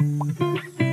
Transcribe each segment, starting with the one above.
Thank you.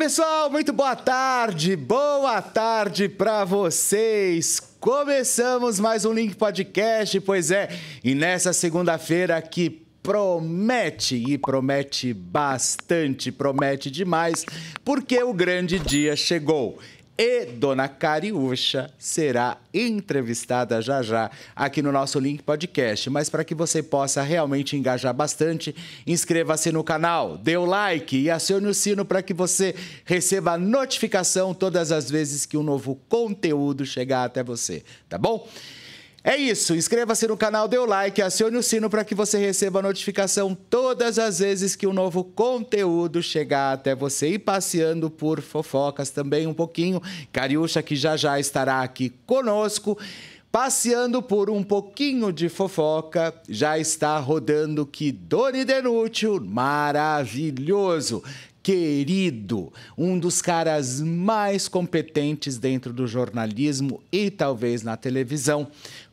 pessoal, muito boa tarde, boa tarde para vocês. Começamos mais um Link Podcast, pois é, e nessa segunda-feira que promete e promete bastante, promete demais, porque o grande dia chegou e Dona Cariúcha será entrevistada já já aqui no nosso Link Podcast. Mas para que você possa realmente engajar bastante, inscreva-se no canal, dê o like e acione o sino para que você receba notificação todas as vezes que um novo conteúdo chegar até você, tá bom? É isso, inscreva-se no canal, dê o like, acione o sino para que você receba a notificação todas as vezes que um novo conteúdo chegar até você. E passeando por fofocas também um pouquinho, Cariúcha que já já estará aqui conosco. Passeando por um pouquinho de fofoca, já está rodando que Doni Denútil, maravilhoso, querido, um dos caras mais competentes dentro do jornalismo e talvez na televisão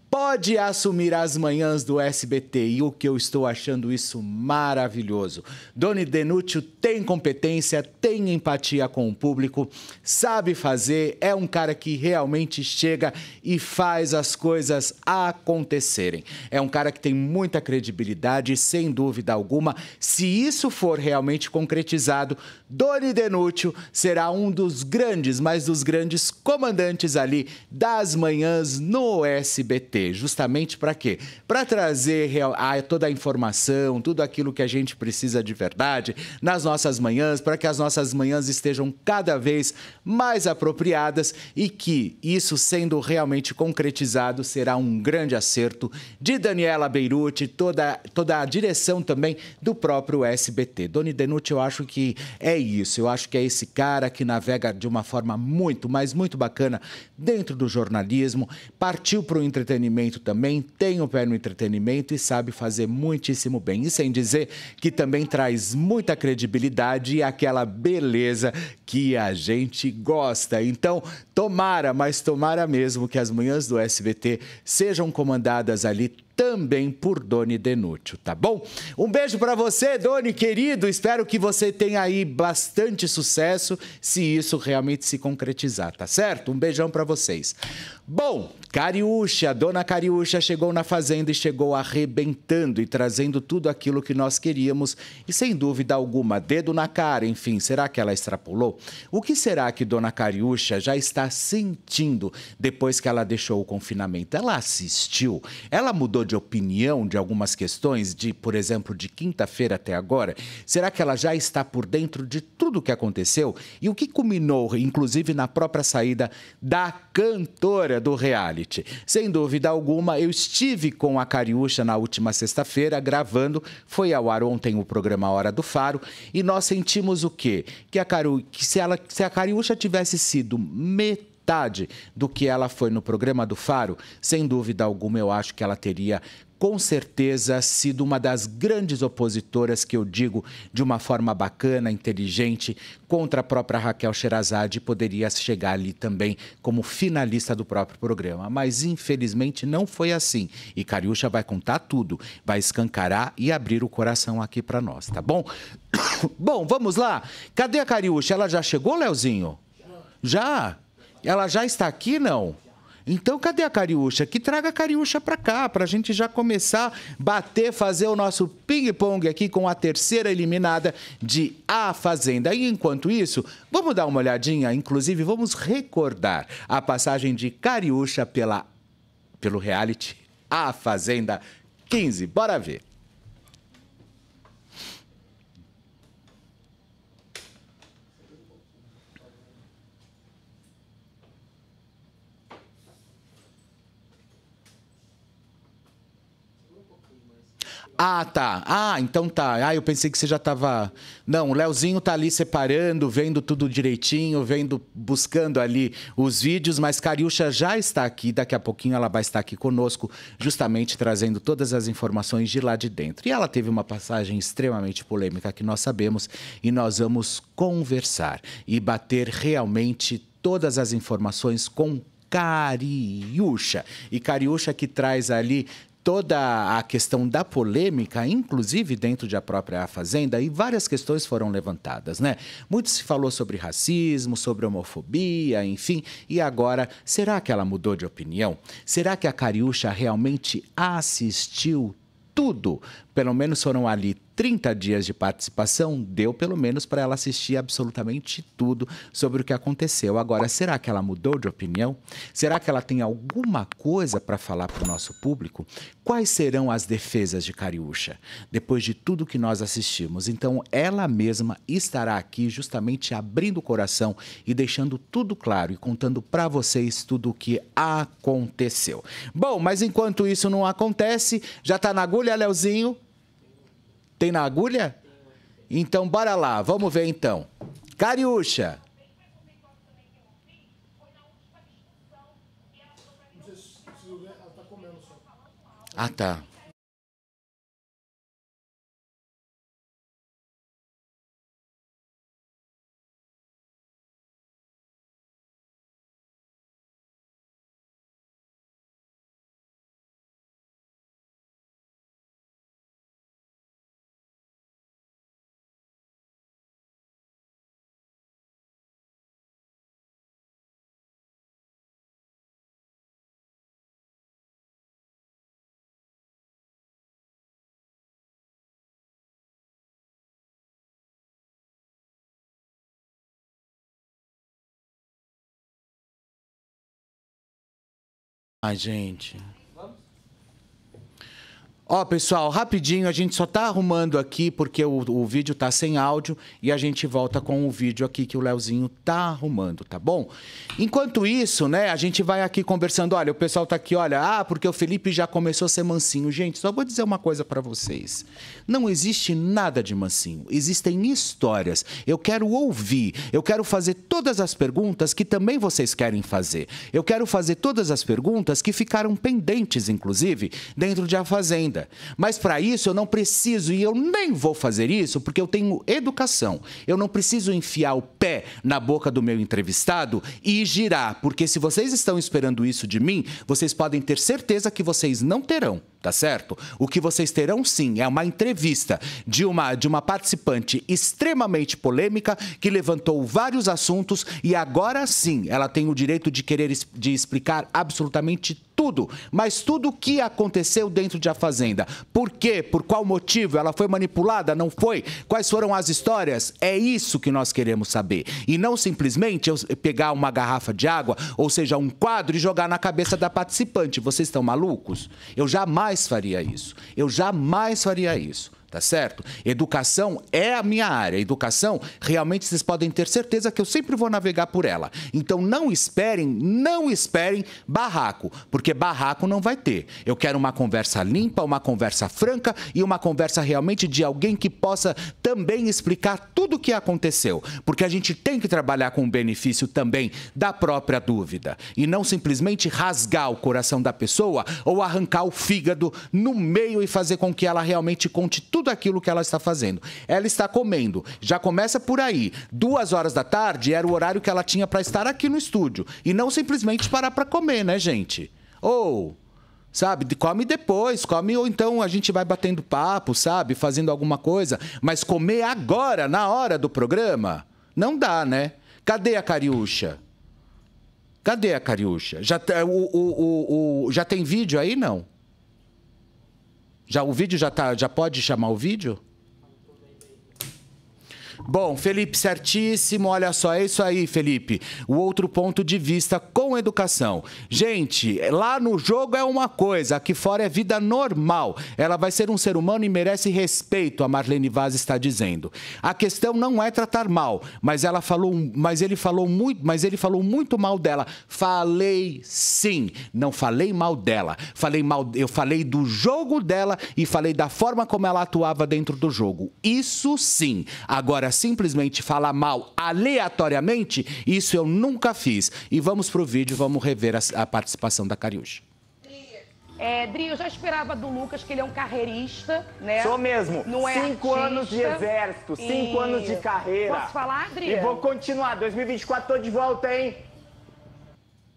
pode assumir as manhãs do SBT e o que eu estou achando isso maravilhoso. Doni Denúcio tem competência, tem empatia com o público, sabe fazer, é um cara que realmente chega e faz as coisas acontecerem. É um cara que tem muita credibilidade, sem dúvida alguma. Se isso for realmente concretizado, Doni Denúcio será um dos grandes, mas dos grandes comandantes ali das manhãs no SBT justamente para quê? Para trazer real, ah, toda a informação, tudo aquilo que a gente precisa de verdade nas nossas manhãs, para que as nossas manhãs estejam cada vez mais apropriadas e que isso sendo realmente concretizado será um grande acerto de Daniela Beirute, toda, toda a direção também do próprio SBT. Doni Denuti, eu acho que é isso, eu acho que é esse cara que navega de uma forma muito, mas muito bacana dentro do jornalismo, partiu para o entretenimento entretenimento também, tem o pé no entretenimento e sabe fazer muitíssimo bem. E sem dizer que também traz muita credibilidade e aquela beleza que a gente gosta. Então, tomara, mas tomara mesmo que as manhãs do SBT sejam comandadas ali também por Doni Denútil, tá bom? Um beijo para você, Doni, querido. Espero que você tenha aí bastante sucesso, se isso realmente se concretizar, tá certo? Um beijão para vocês. Bom, Cariúcha, Dona Cariúcha chegou na fazenda e chegou arrebentando e trazendo tudo aquilo que nós queríamos e sem dúvida alguma, dedo na cara, enfim, será que ela extrapolou? O que será que Dona Cariúcha já está sentindo depois que ela deixou o confinamento? Ela assistiu? Ela mudou de opinião de algumas questões, de, por exemplo, de quinta-feira até agora? Será que ela já está por dentro de tudo o que aconteceu? E o que culminou, inclusive, na própria saída da cantora do reality? Sem dúvida alguma, eu estive com a Cariúcha na última sexta-feira gravando. Foi ao ar ontem o programa Hora do Faro. E nós sentimos o quê? Que, a Caru... que se, ela... se a Cariúcha tivesse sido metade metade do que ela foi no programa do Faro, sem dúvida alguma eu acho que ela teria com certeza sido uma das grandes opositoras que eu digo de uma forma bacana, inteligente, contra a própria Raquel Sherazade poderia chegar ali também como finalista do próprio programa, mas infelizmente não foi assim. E Cariúcha vai contar tudo, vai escancarar e abrir o coração aqui para nós, tá bom? bom, vamos lá. Cadê a Cariúcha? Ela já chegou, Leozinho? Já? Ela já está aqui, não? Então, cadê a Cariúcha? Que traga a Cariúcha para cá, para a gente já começar a bater, fazer o nosso ping-pong aqui com a terceira eliminada de A Fazenda. E enquanto isso, vamos dar uma olhadinha, inclusive vamos recordar a passagem de Cariúcha pela, pelo reality A Fazenda 15. Bora ver. Ah, tá. Ah, então tá. Ah, eu pensei que você já tava. Não, o Leozinho tá ali separando, vendo tudo direitinho, vendo, buscando ali os vídeos, mas Cariúcha já está aqui. Daqui a pouquinho ela vai estar aqui conosco, justamente trazendo todas as informações de lá de dentro. E ela teve uma passagem extremamente polêmica que nós sabemos e nós vamos conversar e bater realmente todas as informações com Cariúcha. E Cariúcha que traz ali toda a questão da polêmica, inclusive dentro da própria Fazenda, e várias questões foram levantadas, né? Muito se falou sobre racismo, sobre homofobia, enfim. E agora, será que ela mudou de opinião? Será que a Cariúcha realmente assistiu tudo pelo menos foram ali 30 dias de participação, deu pelo menos para ela assistir absolutamente tudo sobre o que aconteceu. Agora, será que ela mudou de opinião? Será que ela tem alguma coisa para falar para o nosso público? Quais serão as defesas de Cariúcha depois de tudo que nós assistimos? Então, ela mesma estará aqui justamente abrindo o coração e deixando tudo claro e contando para vocês tudo o que aconteceu. Bom, mas enquanto isso não acontece, já está na agulha, Leozinho. Tem na agulha? Então, bora lá, vamos ver então. Cariúcha. Ah, tá. a gente. Ó, oh, pessoal, rapidinho, a gente só tá arrumando aqui porque o, o vídeo tá sem áudio e a gente volta com o vídeo aqui que o Leozinho tá arrumando, tá bom? Enquanto isso, né, a gente vai aqui conversando. Olha, o pessoal tá aqui, olha, ah, porque o Felipe já começou a ser mansinho. Gente, só vou dizer uma coisa para vocês. Não existe nada de mansinho. Existem histórias. Eu quero ouvir. Eu quero fazer todas as perguntas que também vocês querem fazer. Eu quero fazer todas as perguntas que ficaram pendentes, inclusive, dentro de A Fazenda vida. Mas para isso eu não preciso e eu nem vou fazer isso porque eu tenho educação. Eu não preciso enfiar o pé na boca do meu entrevistado e girar, porque se vocês estão esperando isso de mim, vocês podem ter certeza que vocês não terão tá certo? O que vocês terão sim é uma entrevista de uma de uma participante extremamente polêmica que levantou vários assuntos e agora sim ela tem o direito de querer de explicar absolutamente tudo, mas tudo o que aconteceu dentro de A Fazenda. Por quê? Por qual motivo? Ela foi manipulada? Não foi? Quais foram as histórias? É isso que nós queremos saber. E não simplesmente eu pegar uma garrafa de água, ou seja, um quadro e jogar na cabeça da participante. Vocês estão malucos? Eu jamais jamais faria isso. Eu jamais faria isso tá certo? Educação é a minha área. Educação, realmente vocês podem ter certeza que eu sempre vou navegar por ela. Então não esperem, não esperem barraco, porque barraco não vai ter. Eu quero uma conversa limpa, uma conversa franca e uma conversa realmente de alguém que possa também explicar tudo o que aconteceu, porque a gente tem que trabalhar com o benefício também da própria dúvida e não simplesmente rasgar o coração da pessoa ou arrancar o fígado no meio e fazer com que ela realmente conte tudo tudo aquilo que ela está fazendo. Ela está comendo, já começa por aí. Duas horas da tarde era o horário que ela tinha para estar aqui no estúdio. E não simplesmente parar para comer, né, gente? Ou. sabe? Come depois, come ou então a gente vai batendo papo, sabe? Fazendo alguma coisa, mas comer agora, na hora do programa, não dá, né? Cadê a cariúcha? Cadê a cariúcha? Já, o, o, o, o já tem vídeo aí, não? Já, o vídeo já, tá, já pode chamar o vídeo? Bom, Felipe, certíssimo. Olha só, é isso aí, Felipe. O outro ponto de vista com educação. Gente, lá no jogo é uma coisa, aqui fora é vida normal. Ela vai ser um ser humano e merece respeito, a Marlene Vaz está dizendo. A questão não é tratar mal, mas ela falou, mas ele falou muito, mas ele falou muito mal dela. Falei sim, não falei mal dela. Falei mal, eu falei do jogo dela e falei da forma como ela atuava dentro do jogo. Isso sim. Agora simplesmente falar mal aleatoriamente, isso eu nunca fiz. E vamos pro vídeo, vamos rever a, a participação da Cariúcha. É, Dri, eu já esperava do Lucas que ele é um carreirista, né? Sou mesmo. Não é cinco artista. anos de exército, cinco e... anos de carreira. Posso falar, Dri? E vou continuar. 2024 tô de volta, hein?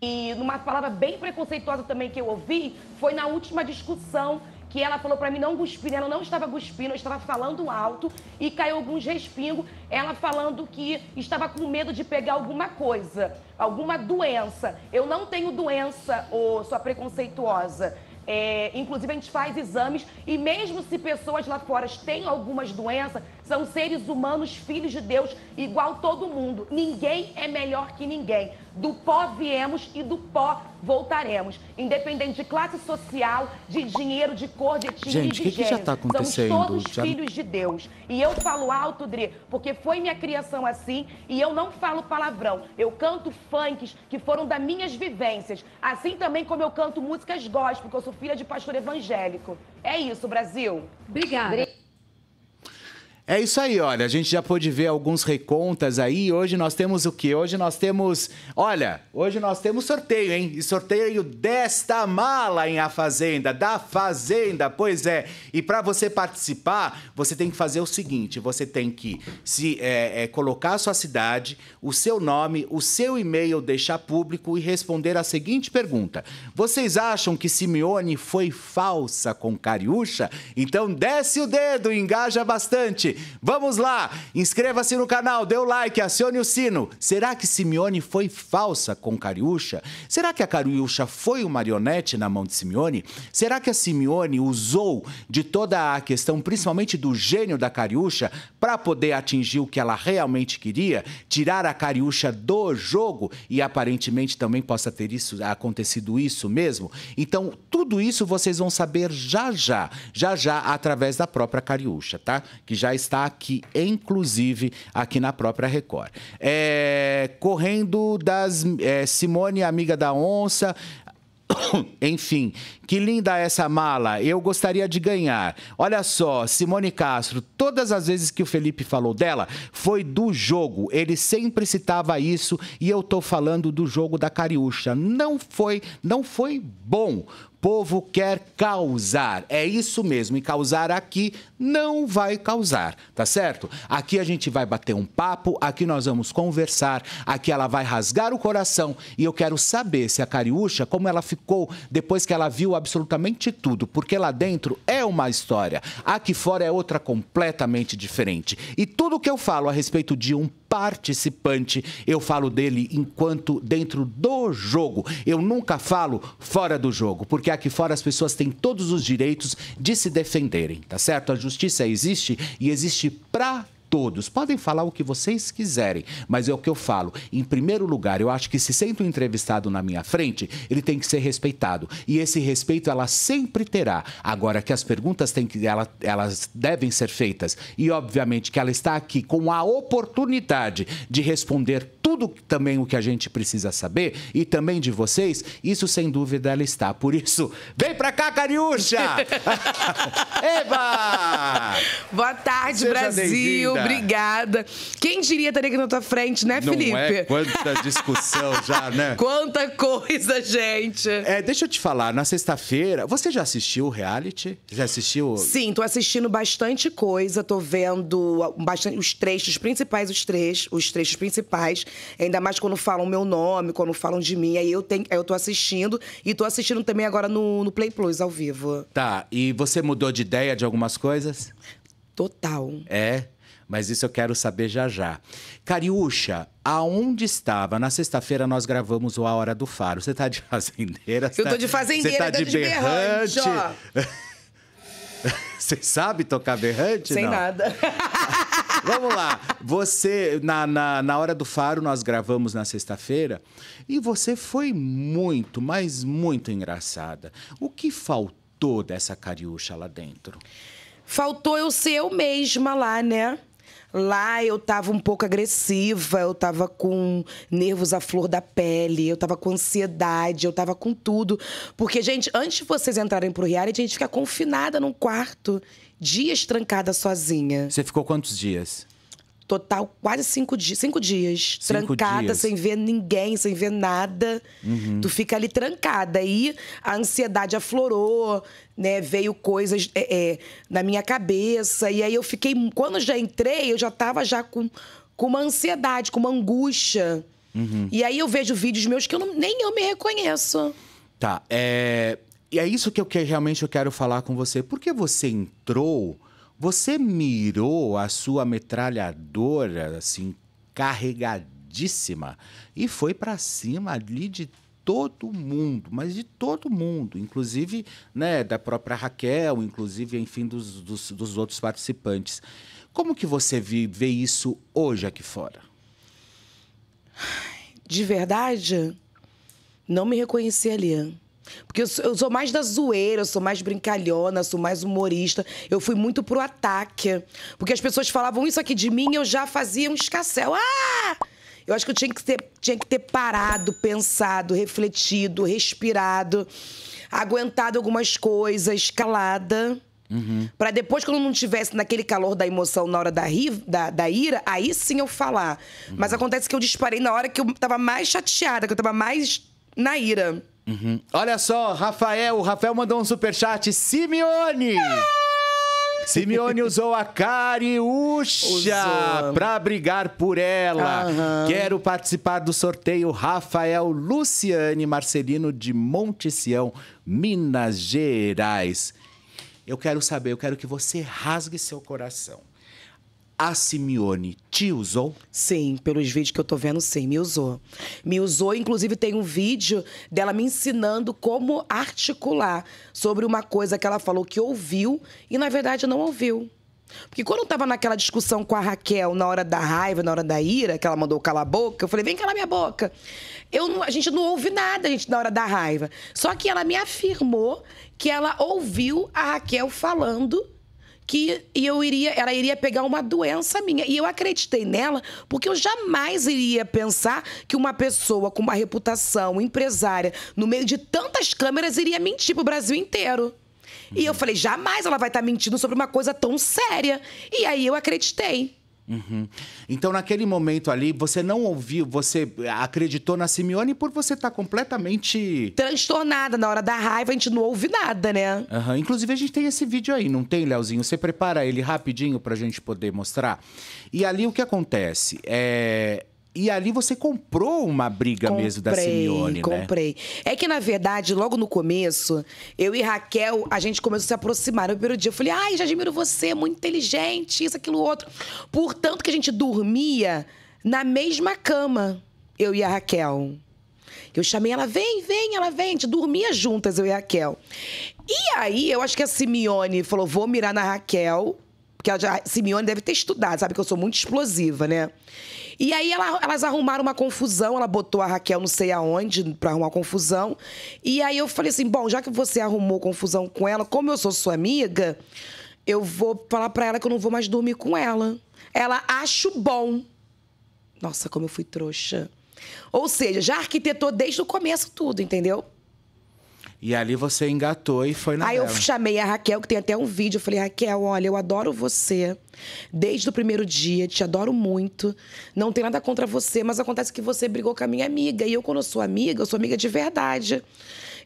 E numa palavra bem preconceituosa também que eu ouvi, foi na última discussão que ela falou para mim não cuspir, né? ela não estava cuspindo, eu estava falando alto e caiu alguns respingos, ela falando que estava com medo de pegar alguma coisa, alguma doença. Eu não tenho doença, ô, sua preconceituosa. É, inclusive, a gente faz exames e, mesmo se pessoas lá fora têm algumas doenças, são seres humanos, filhos de Deus, igual todo mundo. Ninguém é melhor que ninguém. Do pó viemos e do pó voltaremos. Independente de classe social, de dinheiro, de cor, de etnia Gente, e de que gênero. que já tá acontecendo? Somos todos já... filhos de Deus. E eu falo alto, Dri, porque foi minha criação assim e eu não falo palavrão. Eu canto funks que foram das minhas vivências. Assim também como eu canto músicas gospel, porque eu sou filha de pastor evangélico. É isso, Brasil. Obrigada. Dri... É isso aí, olha, a gente já pôde ver alguns recontas aí. Hoje nós temos o quê? Hoje nós temos, olha, hoje nós temos sorteio, hein? E sorteio desta mala em A Fazenda, da Fazenda, pois é. E para você participar, você tem que fazer o seguinte: você tem que se é, é, colocar a sua cidade, o seu nome, o seu e-mail, deixar público e responder a seguinte pergunta: Vocês acham que Simeone foi falsa com Cariúcha? Então desce o dedo, engaja bastante. Vamos lá! Inscreva-se no canal, dê o like, acione o sino. Será que Simeone foi falsa com Cariúcha? Será que a Cariúcha foi uma marionete na mão de Simeone? Será que a Simeone usou de toda a questão, principalmente do gênio da Cariúcha, para poder atingir o que ela realmente queria? Tirar a Cariúcha do jogo e aparentemente também possa ter isso acontecido isso mesmo? Então, tudo isso vocês vão saber já já, já já através da própria Cariúcha, tá? Que já está destaque, inclusive, aqui na própria Record. É, correndo das. É, Simone, amiga da onça. Enfim, que linda essa mala, eu gostaria de ganhar. Olha só, Simone Castro, todas as vezes que o Felipe falou dela, foi do jogo. Ele sempre citava isso e eu tô falando do jogo da Cariúcha. Não foi, não foi bom povo quer causar. É isso mesmo, e causar aqui não vai causar, tá certo? Aqui a gente vai bater um papo, aqui nós vamos conversar, aqui ela vai rasgar o coração e eu quero saber se a Cariúcha, como ela ficou depois que ela viu absolutamente tudo, porque lá dentro é uma história, aqui fora é outra completamente diferente. E tudo que eu falo a respeito de um participante. Eu falo dele enquanto dentro do jogo. Eu nunca falo fora do jogo, porque aqui fora as pessoas têm todos os direitos de se defenderem, tá certo? A justiça existe e existe pra todos. Podem falar o que vocês quiserem, mas é o que eu falo. Em primeiro lugar, eu acho que se sento um entrevistado na minha frente, ele tem que ser respeitado. E esse respeito ela sempre terá. Agora que as perguntas têm que ela, elas devem ser feitas e obviamente que ela está aqui com a oportunidade de responder tudo também o que a gente precisa saber e também de vocês, isso sem dúvida ela está. Por isso, vem pra cá, Cariúcha! Eva! Boa tarde, Seja Brasil! obrigada. Quem diria estaria aqui na tua frente, né, Não é? Felipe? É? Quanta discussão já, né? Quanta coisa, gente. É, deixa eu te falar, na sexta-feira, você já assistiu o reality? Já assistiu? Sim, tô assistindo bastante coisa, tô vendo bastante os trechos principais, os três, os trechos principais, ainda mais quando falam meu nome, quando falam de mim, aí eu tenho, aí eu tô assistindo e tô assistindo também agora no, no Play Plus ao vivo. Tá, e você mudou de ideia de algumas coisas? Total. É? mas isso eu quero saber já já. Cariúcha, aonde estava? Na sexta-feira nós gravamos o A Hora do Faro. Você tá de fazendeira? Eu tá... tô de tá- fazendeira, Você tá de, berrante. berrante Você sabe tocar berrante? Sem Não. nada. Vamos lá. Você, na, na, na Hora do Faro, nós gravamos na sexta-feira e você foi muito, mas muito engraçada. O que faltou dessa cariúcha lá dentro? Faltou eu ser eu mesma lá, né? Lá eu tava um pouco agressiva, eu tava com nervos à flor da pele, eu tava com ansiedade, eu tava com tudo. Porque, gente, antes de vocês entrarem pro reality, a gente fica confinada num quarto, dias trancada sozinha. Você ficou quantos dias? total quase cinco dias, cinco dias cinco trancada, dias. sem ver ninguém, sem ver nada. Uhum. Tu fica ali trancada. Aí a ansiedade aflorou, né? Veio coisas é, é, na minha cabeça. E aí eu fiquei. Quando já entrei, eu já tava já com, com uma ansiedade, com uma angústia. Uhum. E aí eu vejo vídeos meus que eu não, nem eu me reconheço. Tá. É... E é isso que eu que, realmente eu quero falar com você. Por que você entrou? Você mirou a sua metralhadora, assim, carregadíssima, e foi para cima ali de todo mundo, mas de todo mundo, inclusive né, da própria Raquel, inclusive, enfim, dos, dos, dos outros participantes. Como que você vê isso hoje aqui fora? De verdade, não me reconheci ali. Porque eu sou, mais da zoeira, eu sou mais brincalhona, sou mais humorista. Eu fui muito pro ataque. Porque as pessoas falavam isso aqui de mim eu já fazia um escassel. Ah! Eu acho que eu tinha que, ter, tinha que ter parado, pensado, refletido, respirado, aguentado algumas coisas, calada. Uhum. Para depois, quando eu não tivesse naquele calor da emoção na hora da, ri, da, da ira, aí sim eu falar. Uhum. Mas acontece que eu disparei na hora que eu tava mais chateada, que eu tava mais na ira. Uhum. Olha só, Rafael, o Rafael mandou um superchat. Simeone! Simeone usou a Cariúcha para brigar por ela. Quero participar do sorteio Rafael Luciane Marcelino de Monte Sião, Minas Gerais. Eu quero saber, eu quero que você rasgue seu coração a Simeone te usou? Sim, pelos vídeos que eu tô vendo, sim, me usou. Me usou, inclusive tem um vídeo dela me ensinando como articular sobre uma coisa que ela falou que ouviu e na verdade não ouviu. Porque quando eu tava naquela discussão com a Raquel, na hora da raiva, na hora da ira, que ela mandou calar a boca, eu falei, vem calar minha boca. Eu não, a gente não ouve nada, a gente, na hora da raiva. Só que ela me afirmou que ela ouviu a Raquel falando que eu iria, ela iria pegar uma doença minha. E eu acreditei nela porque eu jamais iria pensar que uma pessoa com uma reputação empresária no meio de tantas câmeras iria mentir pro Brasil inteiro. E eu uhum. falei, jamais ela vai estar tá mentindo sobre uma coisa tão séria. E aí eu acreditei. Uhum. Então, naquele momento ali, você não ouviu, você acreditou na Simeone por você estar tá completamente. Transtornada. Na hora da raiva, a gente não ouve nada, né? Uhum. Inclusive, a gente tem esse vídeo aí, não tem, Leozinho? Você prepara ele rapidinho pra gente poder mostrar. E ali o que acontece? É e ali você comprou uma briga comprei, mesmo da Simeone, né? Comprei. É que, na verdade, logo no começo, eu e Raquel, a gente começou a se aproximar. No primeiro dia, eu falei, ai, já admiro você, é muito inteligente, isso, aquilo, outro. Portanto, que a gente dormia na mesma cama, eu e a Raquel. Eu chamei ela, vem, vem, ela vem. A gente dormia juntas, eu e a Raquel. E aí, eu acho que a Simeone falou, vou mirar na Raquel. Porque a Simeone deve ter estudado, sabe que eu sou muito explosiva, né? E aí ela, elas arrumaram uma confusão, ela botou a Raquel não sei aonde pra arrumar confusão. E aí eu falei assim: bom, já que você arrumou confusão com ela, como eu sou sua amiga, eu vou falar pra ela que eu não vou mais dormir com ela. Ela acho bom. Nossa, como eu fui trouxa. Ou seja, já arquitetou desde o começo tudo, entendeu? E ali você engatou e foi na Aí dela. eu chamei a Raquel, que tem até um vídeo. Eu falei, Raquel, olha, eu adoro você. Desde o primeiro dia, te adoro muito. Não tem nada contra você, mas acontece que você brigou com a minha amiga. E eu, quando eu sou amiga, eu sou amiga de verdade.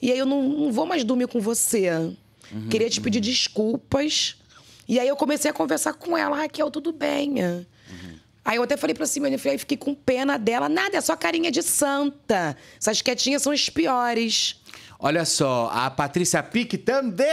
E aí eu não, não vou mais dormir com você. Uhum, Queria te pedir uhum. desculpas. E aí eu comecei a conversar com ela. Raquel, tudo bem? Uhum. Aí eu até falei pra Simone, falei, fiquei com pena dela. Nada, é só carinha de santa. Essas quietinhas são as piores. Olha só, a Patrícia Pique também!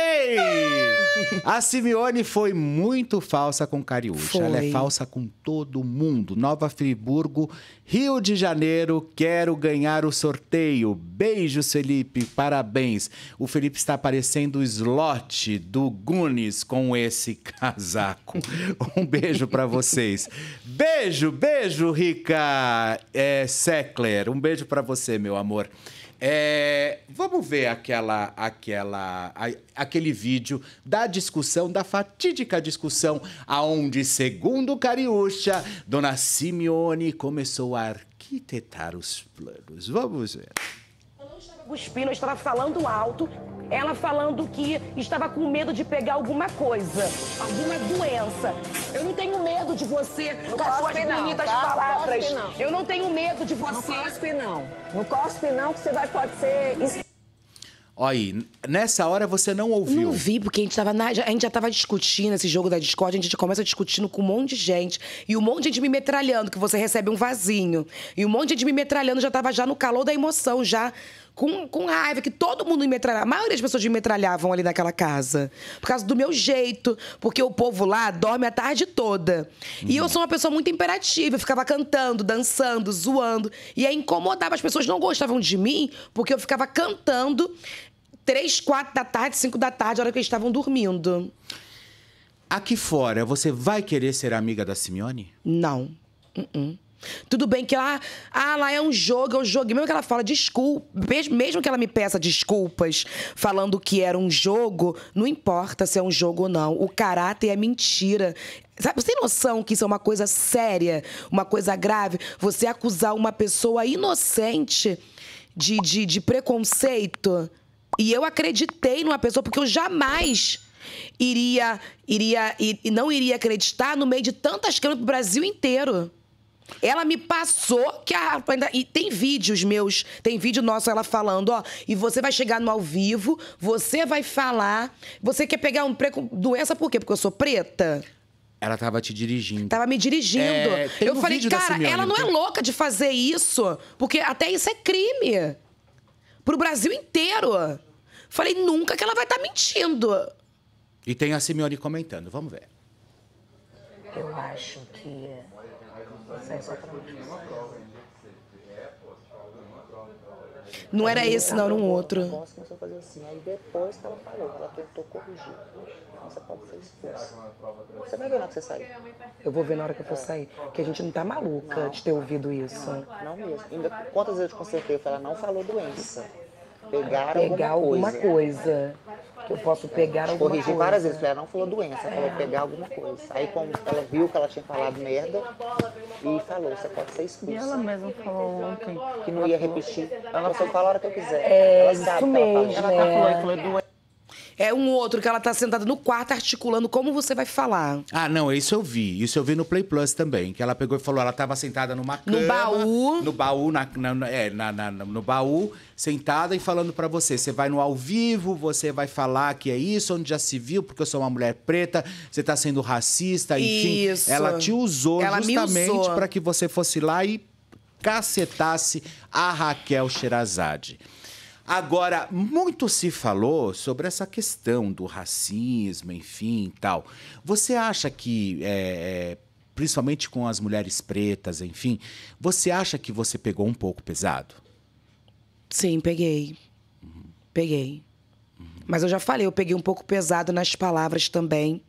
a Simeone foi muito falsa com Cariúcha. Ela é falsa com todo mundo. Nova Friburgo, Rio de Janeiro, quero ganhar o sorteio. Beijos, Felipe, parabéns. O Felipe está aparecendo o slot do Gunes com esse casaco. um beijo para vocês. Beijo, beijo, Rica é, Seckler. Um beijo para você, meu amor. É, vamos ver aquela, aquela, a, aquele vídeo da discussão, da fatídica discussão, aonde, segundo Cariúcha, Dona Simeone começou a arquitetar os planos. Vamos ver. O Espino estava falando alto, ela falando que estava com medo de pegar alguma coisa, alguma doença. Eu não tenho medo de você não com as suas não, bonitas tá? palavras. Não cospe, não. Eu não tenho medo de você. Não cospe, não. Não cospe, não, que você vai, pode ser. Aí, nessa hora você não ouviu. Não vi, porque a gente, tava na, a gente já estava discutindo esse jogo da Discord, a gente começa discutindo com um monte de gente. E um monte de gente me metralhando, que você recebe um vazinho. E um monte de gente me metralhando, já estava já no calor da emoção, já com, com raiva, que todo mundo me metralhava. A maioria das pessoas me metralhavam ali naquela casa. Por causa do meu jeito, porque o povo lá dorme a tarde toda. Uhum. E eu uhum. sou uma pessoa muito imperativa, eu ficava cantando, dançando, zoando. E aí incomodava, as pessoas não gostavam de mim, porque eu ficava cantando três, quatro da tarde, cinco da tarde, a hora que eles estavam dormindo. Aqui fora, você vai querer ser amiga da Simeone? Não. Uh -uh. Tudo bem que lá, ah, ah, lá é um jogo, é um jogo Mesmo que ela fala desculpa, mesmo que ela me peça desculpas falando que era um jogo, não importa se é um jogo ou não. O caráter é mentira. Sabe, você tem noção que isso é uma coisa séria, uma coisa grave? Você acusar uma pessoa inocente de, de, de preconceito. E eu acreditei numa pessoa, porque eu jamais iria, iria, e não iria acreditar no meio de tantas câmeras pro Brasil inteiro. Ela me passou que a ainda. E tem vídeos meus, tem vídeo nosso ela falando, ó, e você vai chegar no ao vivo, você vai falar, você quer pegar um prego. Doença por quê? Porque eu sou preta? Ela tava te dirigindo. Tava me dirigindo. É, eu um falei, cara, ela não é louca de fazer isso, porque até isso é crime. Pro Brasil inteiro. Falei, nunca que ela vai estar tá mentindo. E tem a Simeone comentando, vamos ver. Eu acho que é, não, não era esse, não, era um outro. Nossa, começou a fazer assim. Aí depois que ela falou, ela tentou corrigir. Você pode ser expulso. É você vai ver na hora que você sair. Eu vou ver na hora que eu for sair. Porque a gente não tá maluca não. de ter ouvido isso. Não, não mesmo. Ainda, quantas vezes eu te consertei? Eu falei, ela não falou doença pegar, pegar alguma, alguma coisa. coisa. Que eu posso pegar alguma Corrigi coisa. Corrigi várias vezes, ela ah, não falou doença, ela falou pegar alguma coisa. Aí como ela viu que ela tinha falado merda e falou, você pode ser expulsa. E ela mesma falou ontem. Que não ia repetir. Ela só fala a hora que eu quiser. É, ela sabe isso mesmo. Ela, fala, é. ela, tá falando, ela é doença é um outro que ela tá sentada no quarto articulando como você vai falar. Ah, não, isso eu vi. Isso eu vi no Play Plus também, que ela pegou e falou, ela tava sentada numa cama. No baú. No baú, na, na, é, na, na no baú, sentada e falando para você, você vai no ao vivo, você vai falar que é isso, onde já se viu, porque eu sou uma mulher preta, você tá sendo racista, enfim. Isso. Ela te usou ela justamente para que você fosse lá e cacetasse a Raquel Sherazade. Agora, muito se falou sobre essa questão do racismo, enfim, tal. Você acha que, é, é, principalmente com as mulheres pretas, enfim, você acha que você pegou um pouco pesado? Sim, peguei. Uhum. Peguei. Uhum. Mas eu já falei, eu peguei um pouco pesado nas palavras também.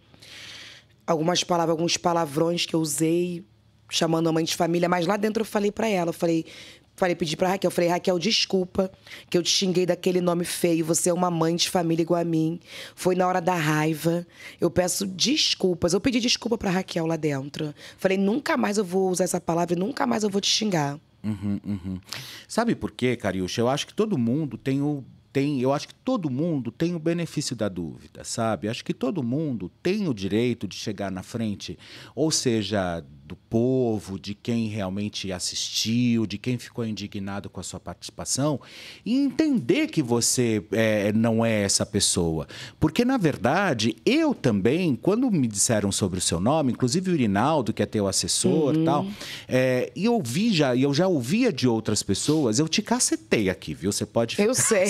Algumas palavras, alguns palavrões que eu usei, chamando a mãe de família, mas lá dentro eu falei para ela, eu falei, falei, pedi pra Raquel, falei, Raquel, desculpa que eu te xinguei daquele nome feio, você é uma mãe de família igual a mim, foi na hora da raiva, eu peço desculpas, eu pedi desculpa pra Raquel lá dentro, falei, nunca mais eu vou usar essa palavra, nunca mais eu vou te xingar. Uhum, uhum. Sabe por quê, Cariúcha? Eu acho que todo mundo tem o tem, eu acho que todo mundo tem o benefício da dúvida, sabe? Eu acho que todo mundo tem o direito de chegar na frente, ou seja, do povo, de quem realmente assistiu, de quem ficou indignado com a sua participação, e entender que você é, não é essa pessoa. Porque, na verdade, eu também, quando me disseram sobre o seu nome, inclusive o Irinaldo, que é teu assessor uhum. tal, é, e eu vi já, e eu já ouvia de outras pessoas, eu te cacetei aqui, viu? Você pode ficar. Eu sei.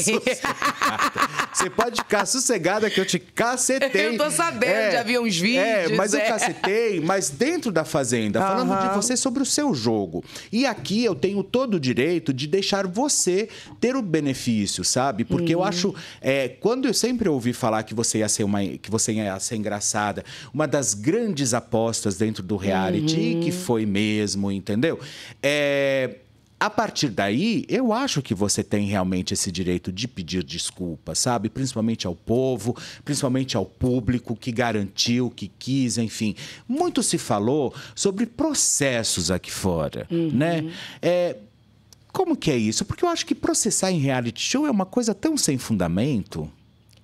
Você pode ficar sossegada que eu te cacetei. Eu tô sabendo, é, já vi uns é, vídeos. É, mas eu é. cacetei, mas dentro da fazenda ainda, falando de você sobre o seu jogo. E aqui eu tenho todo o direito de deixar você ter o benefício, sabe? Porque uhum. eu acho, é, quando eu sempre ouvi falar que você ia ser uma, que você ia ser engraçada, uma das grandes apostas dentro do reality, uhum. que foi mesmo, entendeu? É, a partir daí, eu acho que você tem realmente esse direito de pedir desculpas, sabe? Principalmente ao povo, principalmente ao público que garantiu, que quis, enfim. Muito se falou sobre processos aqui fora, uhum. né? É, como que é isso? Porque eu acho que processar em reality show é uma coisa tão sem fundamento.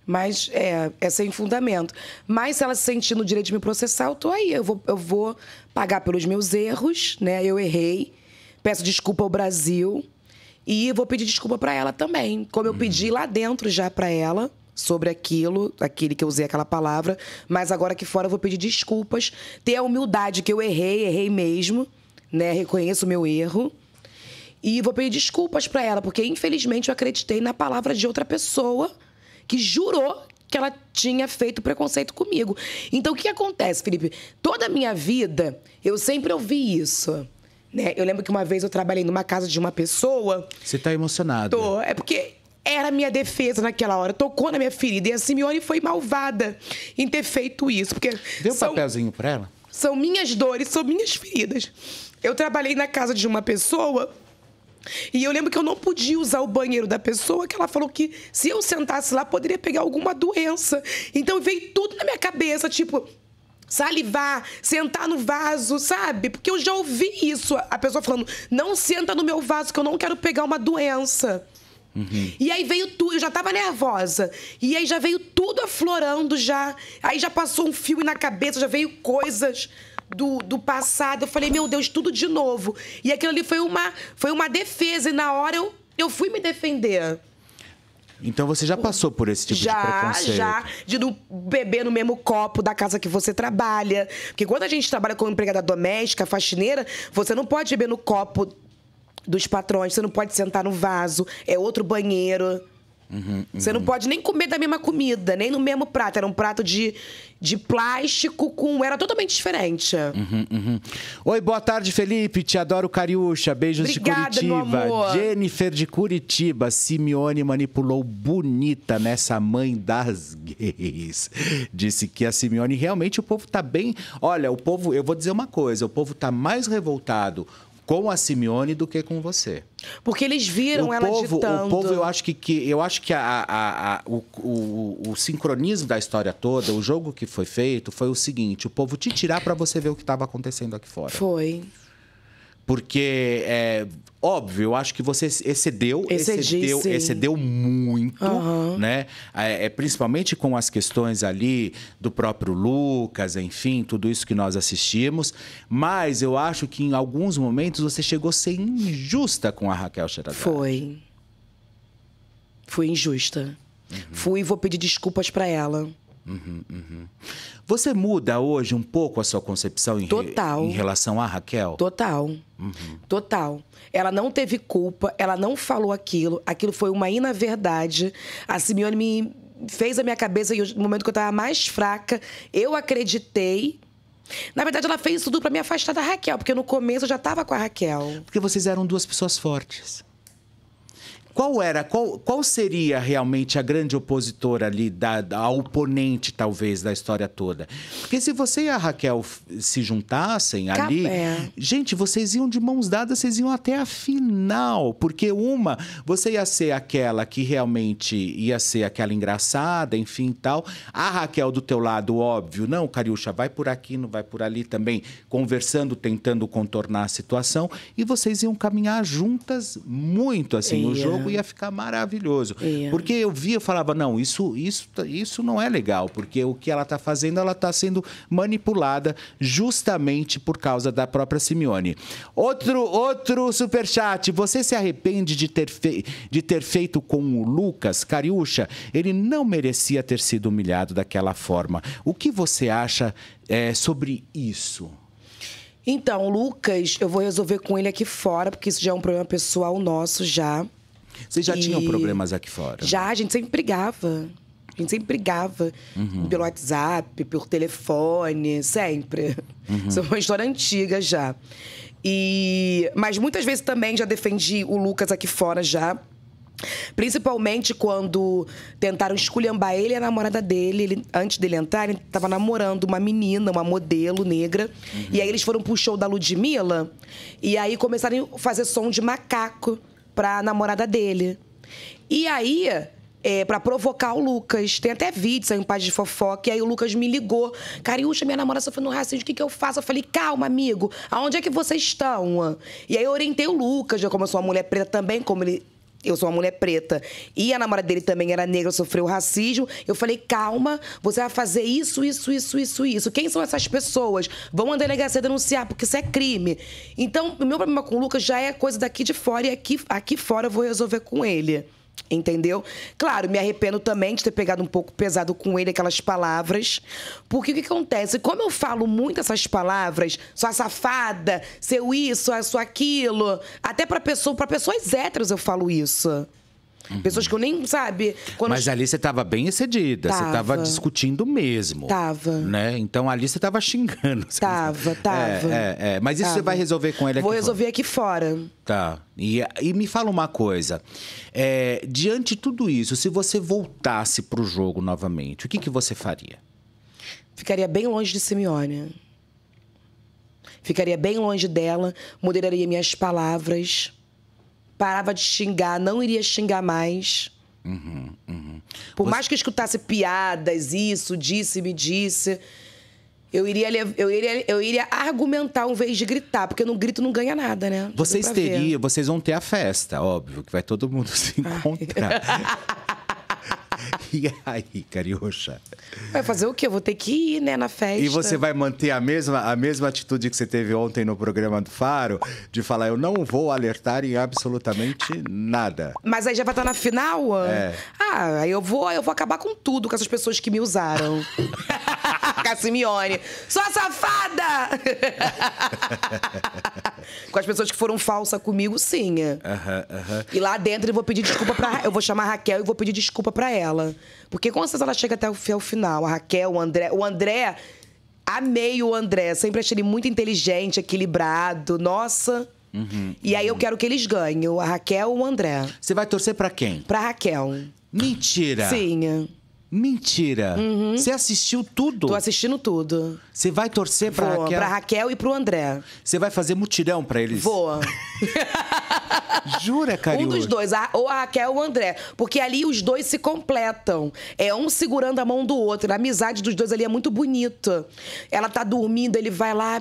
Mas é, é sem fundamento. Mas se ela se sentir no direito de me processar, eu tô aí. Eu vou, eu vou pagar pelos meus erros, né? Eu errei Peço desculpa ao Brasil e vou pedir desculpa para ela também, como eu uhum. pedi lá dentro já para ela sobre aquilo, aquele que eu usei aquela palavra, mas agora aqui fora eu vou pedir desculpas, ter a humildade que eu errei, errei mesmo, né? Reconheço o meu erro. E vou pedir desculpas para ela, porque infelizmente eu acreditei na palavra de outra pessoa que jurou que ela tinha feito preconceito comigo. Então o que acontece, Felipe? Toda a minha vida eu sempre ouvi isso. Né? Eu lembro que uma vez eu trabalhei numa casa de uma pessoa. Você tá emocionado. Tô. É porque era minha defesa naquela hora. Tocou na minha ferida. E a Simeone foi malvada em ter feito isso. Porque Deu são, um papelzinho pra ela? São minhas dores, são minhas feridas. Eu trabalhei na casa de uma pessoa e eu lembro que eu não podia usar o banheiro da pessoa, que ela falou que se eu sentasse lá, poderia pegar alguma doença. Então veio tudo na minha cabeça, tipo, salivar, sentar no vaso, sabe? Porque eu já ouvi isso, a pessoa falando, não senta no meu vaso que eu não quero pegar uma doença. Uhum. E aí veio tudo, eu já tava nervosa. E aí já veio tudo aflorando já. Aí já passou um filme na cabeça, já veio coisas do, do passado. Eu falei, meu Deus, tudo de novo. E aquilo ali foi uma, foi uma defesa. E na hora eu, eu fui me defender. Então você já passou por esse tipo já, de preconceito? Já, já. De não beber no mesmo copo da casa que você trabalha. Porque quando a gente trabalha como empregada doméstica, faxineira, você não pode beber no copo dos patrões, você não pode sentar no vaso, é outro banheiro. Uhum, uhum. Você não uhum. pode nem comer da mesma comida, nem no mesmo prato. Era um prato de, de plástico com. Era totalmente diferente. Uhum, uhum. Oi, boa tarde, Felipe. Te adoro, Cariúcha. Beijos Obrigada, de Curitiba. Jennifer de Curitiba. Simeone manipulou bonita nessa mãe das gays. Disse que a Simeone realmente o povo tá bem. Olha, o povo, eu vou dizer uma coisa: o povo tá mais revoltado com a Simeone do que com você. Porque eles viram o ela povo, ditando. O povo, eu acho que, que eu acho que a, a, a, o, o, o, sincronismo da história toda, o jogo que foi feito, foi o seguinte: o povo te tirar para você ver o que estava acontecendo aqui fora. Foi. Porque é, Óbvio, eu acho que você excedeu, Excedi, excedeu, sim. excedeu muito, uhum. né? É, é, principalmente com as questões ali do próprio Lucas, enfim, tudo isso que nós assistimos. Mas eu acho que em alguns momentos você chegou a ser injusta com a Raquel Xeradade. Foi. Fui injusta. Uhum. Fui vou pedir desculpas para ela. Uhum, uhum. Você muda hoje um pouco a sua concepção em, Total. Re, em relação a Raquel? Total. Uhum. Total. Ela não teve culpa, ela não falou aquilo, aquilo foi uma inaverdade. A Simeone me fez a minha cabeça e no momento que eu estava mais fraca, eu acreditei. Na verdade, ela fez isso tudo para me afastar da Raquel, porque no começo eu já estava com a Raquel. Porque vocês eram duas pessoas fortes qual era, qual, qual seria realmente a grande opositora ali, da, a oponente, talvez, da história toda? Porque se você e a Raquel se juntassem ali, é. gente, vocês iam de mãos dadas, vocês iam até a final. Porque uma, você ia ser aquela que realmente ia ser aquela engraçada, enfim tal. A Raquel do teu lado, óbvio, não, Cariúcha, vai por aqui, não vai por ali também, conversando, tentando contornar a situação. E vocês iam caminhar juntas muito, assim. no O jogo ia ficar maravilhoso. É. Porque eu via, eu falava, não, isso, isso, isso não é legal, porque o que ela está fazendo, ela está sendo manipulada justamente por causa da própria Simeone. Outro, outro superchat. Você se arrepende de ter, fe... de ter feito com o Lucas Cariúcha? Ele não merecia ter sido humilhado daquela forma. O que você acha é, sobre isso? Então, Lucas, eu vou resolver com ele aqui fora, porque isso já é um problema pessoal nosso já. Vocês já e... tinham problemas aqui fora? Já, a gente sempre brigava. A gente sempre brigava uhum. pelo WhatsApp, pelo telefone, sempre. Uhum. Isso é uma história antiga já. E mas muitas vezes também já defendi o Lucas aqui fora já. Principalmente quando tentaram esculhambar ele e a namorada dele. Ele, antes dele entrar, ele estava namorando uma menina, uma modelo negra. Uhum. E aí eles foram pro show da Ludmilla. E aí começaram a fazer som de macaco pra namorada dele. E aí, é, para provocar o Lucas. Tem até vídeo, saiu em página de fofoca. E aí o Lucas me ligou. Cariúcha, minha namorada no racismo, o que, que eu faço? Eu falei, calma, amigo, aonde é que vocês estão? E aí eu orientei o Lucas, já como eu sou uma mulher preta também, como ele eu sou uma mulher preta e a namorada dele também era negra, sofreu racismo. Eu falei, calma, você vai fazer isso, isso, isso, isso, isso. Quem são essas pessoas? Vão à delegacia denunciar, porque isso é crime. Então, o meu problema com o Lucas já é coisa daqui de fora e aqui, aqui fora eu vou resolver com ele. Entendeu? Claro, me arrependo também de ter pegado um pouco pesado com ele aquelas palavras. Porque o que acontece? Como eu falo muito essas palavras, sua safada, seu isso, sua aquilo, até para pessoa, para pessoas héteras eu falo isso. Uhum. Pessoas que eu nem, sabe... Mas eu... ali você estava bem excedida, tava. você estava discutindo mesmo. Tava. Né? Então ali você estava xingando. Tava, tava. É, é, é. Mas isso tava. você vai resolver com ele aqui Vou resolver fora. aqui fora. Tá. E, e me fala uma coisa. É, diante de tudo isso, se você voltasse pro jogo novamente, o que, que você faria? Ficaria bem longe de Simeone. Ficaria bem longe dela, moderaria minhas palavras parava de xingar, não iria xingar mais. Uhum, uhum. Por Você... mais que escutasse piadas, isso, disse, me disse, eu iria, eu iria, eu iria argumentar em vez de gritar, porque no grito não ganha nada, né? Vocês teriam, vocês vão ter a festa, óbvio, que vai todo mundo se encontrar. E aí, carioxa? Vai fazer o quê? Eu vou ter que ir, né, na festa. E você vai manter a mesma, a mesma atitude que você teve ontem no programa do Faro, de falar, eu não vou alertar em absolutamente nada. Mas aí já vai estar na final? É. Ah, aí eu vou, eu vou acabar com tudo, com essas pessoas que me usaram. Cassimione. Sua safada! com as pessoas que foram falsa comigo, sim. Uh -huh, uh -huh. E lá dentro eu vou pedir desculpa pra. Eu vou chamar Raquel e vou pedir desculpa pra ela. Porque com certeza ela chega até o final. A Raquel, o André. O André, amei o André. Sempre achei ele muito inteligente, equilibrado. Nossa. Uhum, e aí eu quero que eles ganhem, a Raquel ou o André. Você vai torcer para quem? Pra Raquel. Mentira! Sim. Mentira! Uhum. Você assistiu tudo? Tô assistindo tudo. Você vai torcer pra Vou, Raquel? Pra Raquel e pro André. Você vai fazer mutirão pra eles? Vou. Jura, Cariúcha? Um dos dois, a, ou a Raquel ou o André. Porque ali os dois se completam. É um segurando a mão do outro. A amizade dos dois ali é muito bonita. Ela tá dormindo, ele vai lá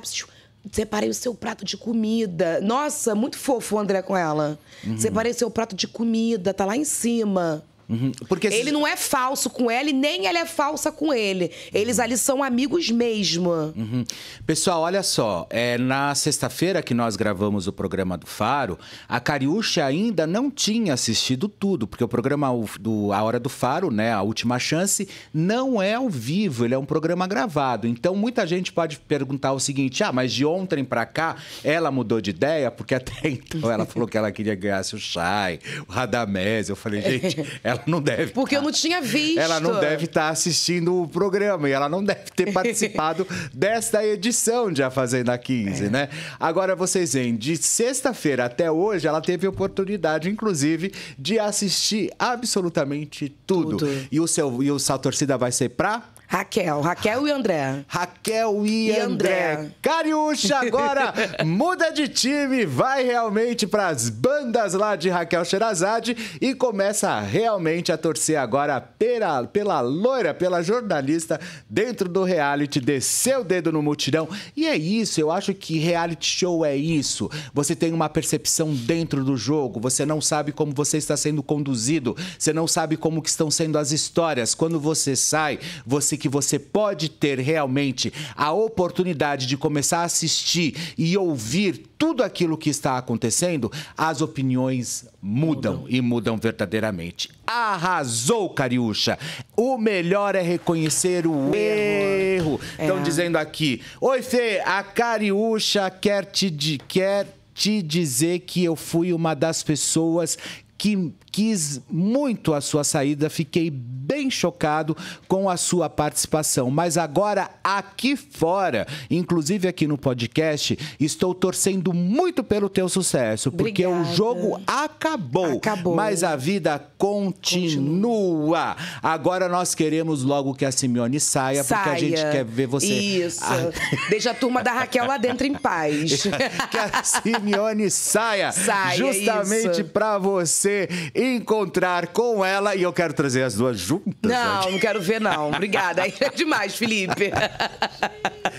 separei o seu prato de comida. Nossa, muito fofo o André com ela. Uhum. Separei o seu prato de comida, tá lá em cima. Uhum. Porque Ele não é falso com ela e nem ela é falsa com ele. Eles ali são amigos mesmo. Uhum. Pessoal, olha só. É, na sexta-feira que nós gravamos o programa do Faro, a Cariúcha ainda não tinha assistido tudo, porque o programa do A Hora do Faro, né, A Última Chance, não é ao vivo, ele é um programa gravado. Então, muita gente pode perguntar o seguinte: ah, mas de ontem para cá ela mudou de ideia? Porque até então ela falou que ela queria ganhar o Chai, o Radamés. Eu falei, gente, ela ela não deve. Porque tá. eu não tinha visto. Ela não deve estar tá assistindo o programa e ela não deve ter participado desta edição de A Fazenda 15, é. né? Agora vocês veem, de sexta-feira até hoje, ela teve oportunidade, inclusive, de assistir absolutamente tudo. tudo. E, o seu, e a sua torcida vai ser pra Raquel, Raquel e André. Raquel e, e André. André. Cariúcha agora muda de time, vai realmente para as bandas lá de Raquel Xerazade e começa realmente a torcer agora pela, pela loira, pela jornalista dentro do reality, desceu o dedo no mutirão. E é isso, eu acho que reality show é isso. Você tem uma percepção dentro do jogo, você não sabe como você está sendo conduzido, você não sabe como que estão sendo as histórias. Quando você sai, você que você pode ter realmente a oportunidade de começar a assistir e ouvir tudo aquilo que está acontecendo, as opiniões mudam, mudam. e mudam verdadeiramente. Arrasou, Cariúcha! O melhor é reconhecer o erro. Estão é. dizendo aqui: Oi, Fê, a Cariúcha quer te, quer te dizer que eu fui uma das pessoas que quis muito a sua saída, fiquei bem chocado com a sua participação. Mas agora, aqui fora, inclusive aqui no podcast, estou torcendo muito pelo teu sucesso, porque Obrigada. o jogo acabou, acabou, mas a vida continua. continua. Agora nós queremos logo que a Simeone saia, saia. porque a gente quer ver você. Isso. Ah. Deixa a turma da Raquel lá dentro em paz. que a Simeone saia, saia justamente para você você encontrar com ela. E eu quero trazer as duas juntas. Não, aqui. Né? não quero ver, não. Obrigada. é demais, Felipe.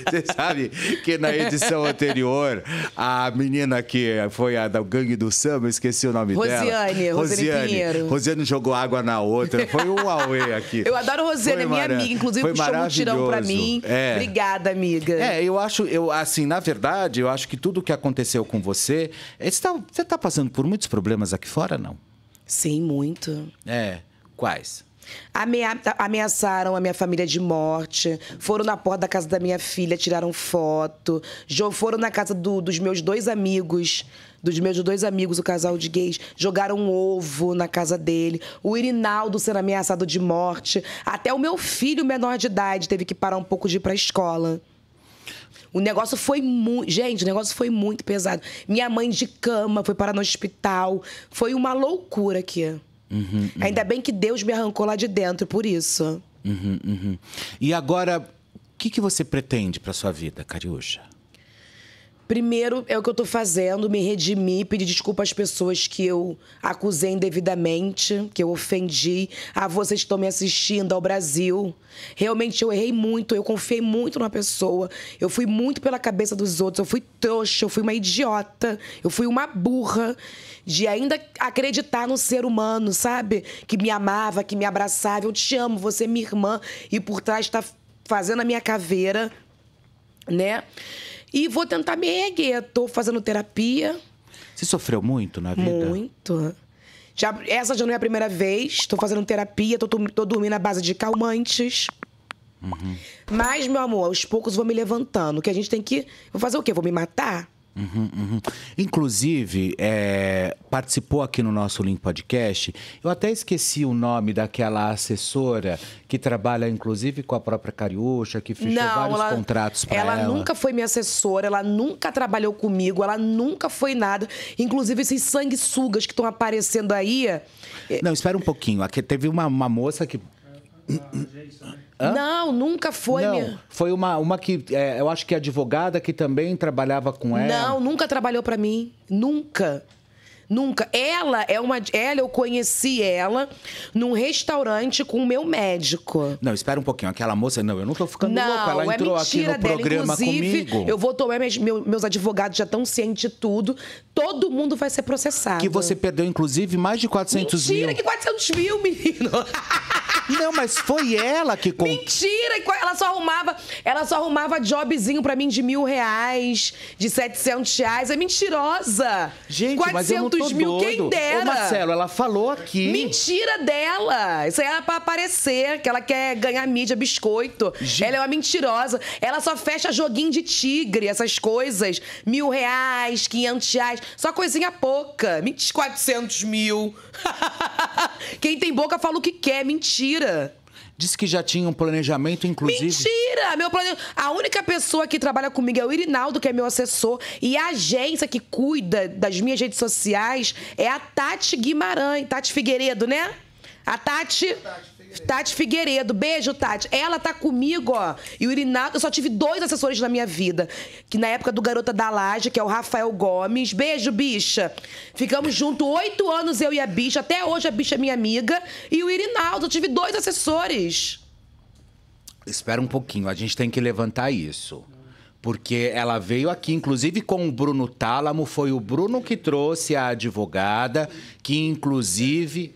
Você sabe que na edição anterior, a menina que foi a da Gangue do Samba, esqueci o nome Rosiane, dela. Rosiane, Rosiane Pinheiro. Rosiane jogou água na outra. Foi um auê aqui. Eu adoro Rosiane, foi é minha mara... amiga. Inclusive, foi puxou um tirão pra mim. É. Obrigada, amiga. É, eu acho, eu, assim, na verdade, eu acho que tudo o que aconteceu com você. Você está, você está passando por muitos problemas aqui fora, não? Sim, muito. É. Quais? Amea ameaçaram a minha família de morte, foram na porta da casa da minha filha, tiraram foto, foram na casa do, dos meus dois amigos, dos meus dois amigos, o casal de gays, jogaram um ovo na casa dele, o Irinaldo sendo ameaçado de morte, até o meu filho menor de idade teve que parar um pouco de ir pra escola. O negócio foi muito. Gente, o negócio foi muito pesado. Minha mãe de cama foi parar no hospital. Foi uma loucura aqui. Uhum, uhum. Ainda bem que Deus me arrancou lá de dentro por isso. Uhum, uhum. E agora, o que, que você pretende para sua vida, Cariúcha? Primeiro é o que eu tô fazendo, me redimir, pedir desculpa às pessoas que eu acusei indevidamente, que eu ofendi, a vocês que estão me assistindo, ao Brasil. Realmente eu errei muito, eu confiei muito numa pessoa, eu fui muito pela cabeça dos outros, eu fui trouxa, eu fui uma idiota, eu fui uma burra de ainda acreditar no ser humano, sabe? Que me amava, que me abraçava, eu te amo, você é minha irmã, e por trás tá fazendo a minha caveira, né? E vou tentar me erguer. Tô fazendo terapia. Você sofreu muito na vida? Muito. Já, essa já não é a primeira vez. Tô fazendo terapia, tô, tô dormindo à base de calmantes. Uhum. Mas, meu amor, aos poucos vou me levantando. Que a gente tem que. Vou fazer o quê? Vou me matar? Uhum, uhum. Inclusive, é, participou aqui no nosso Link Podcast. Eu até esqueci o nome daquela assessora que trabalha, inclusive, com a própria Cariúcha, que fechou Não, vários ela, contratos para ela. Ela nunca foi minha assessora, ela nunca trabalhou comigo, ela nunca foi nada. Inclusive, esses sanguessugas que estão aparecendo aí. É Não, espera um pouquinho. Aqui teve uma, uma moça que. É, Hã? Não, nunca foi. Não, minha... foi uma, uma que é, eu acho que é advogada que também trabalhava com ela. Não, nunca trabalhou para mim. Nunca. Nunca. Ela é uma. Ela, eu conheci ela num restaurante com o meu médico. Não, espera um pouquinho. Aquela moça, não, eu não tô ficando não, louca. Ela é entrou aqui no dela. programa Inclusive, comigo. Eu vou tomar. Meus, meus advogados já estão cientes de tudo. Todo mundo vai ser processado. Que você perdeu, inclusive, mais de 400 Mentira, mil. Mentira, que 400 mil, menino. Não, mas foi ela que Mentira! Ela só arrumava, ela só arrumava jobzinho pra mim de mil reais, de setecentos reais. É mentirosa! Gente, 400 mas eu não 200 mil, doido. quem dera. Ô, Marcelo, ela falou aqui. Mentira dela. Isso aí era é pra aparecer, que ela quer ganhar mídia, biscoito. Gente. Ela é uma mentirosa. Ela só fecha joguinho de tigre, essas coisas. Mil reais, quinhentos reais. Só coisinha pouca. Mentira, 400 mil. quem tem boca fala o que quer, mentira. Disse que já tinha um planejamento, inclusive. Mentira! Meu plane... A única pessoa que trabalha comigo é o Irinaldo, que é meu assessor, e a agência que cuida das minhas redes sociais é a Tati Guimarães. Tati Figueiredo, né? A Tati. Tati Tati Figueiredo. Beijo, Tati. Ela tá comigo, ó. E o Irinaldo, eu só tive dois assessores na minha vida. Que na época do Garota da Laje, que é o Rafael Gomes. Beijo, bicha. Ficamos juntos oito anos, eu e a bicha. Até hoje a bicha é minha amiga. E o Irinaldo, eu tive dois assessores. Espera um pouquinho, a gente tem que levantar isso. Porque ela veio aqui, inclusive com o Bruno Tálamo, foi o Bruno que trouxe a advogada, que inclusive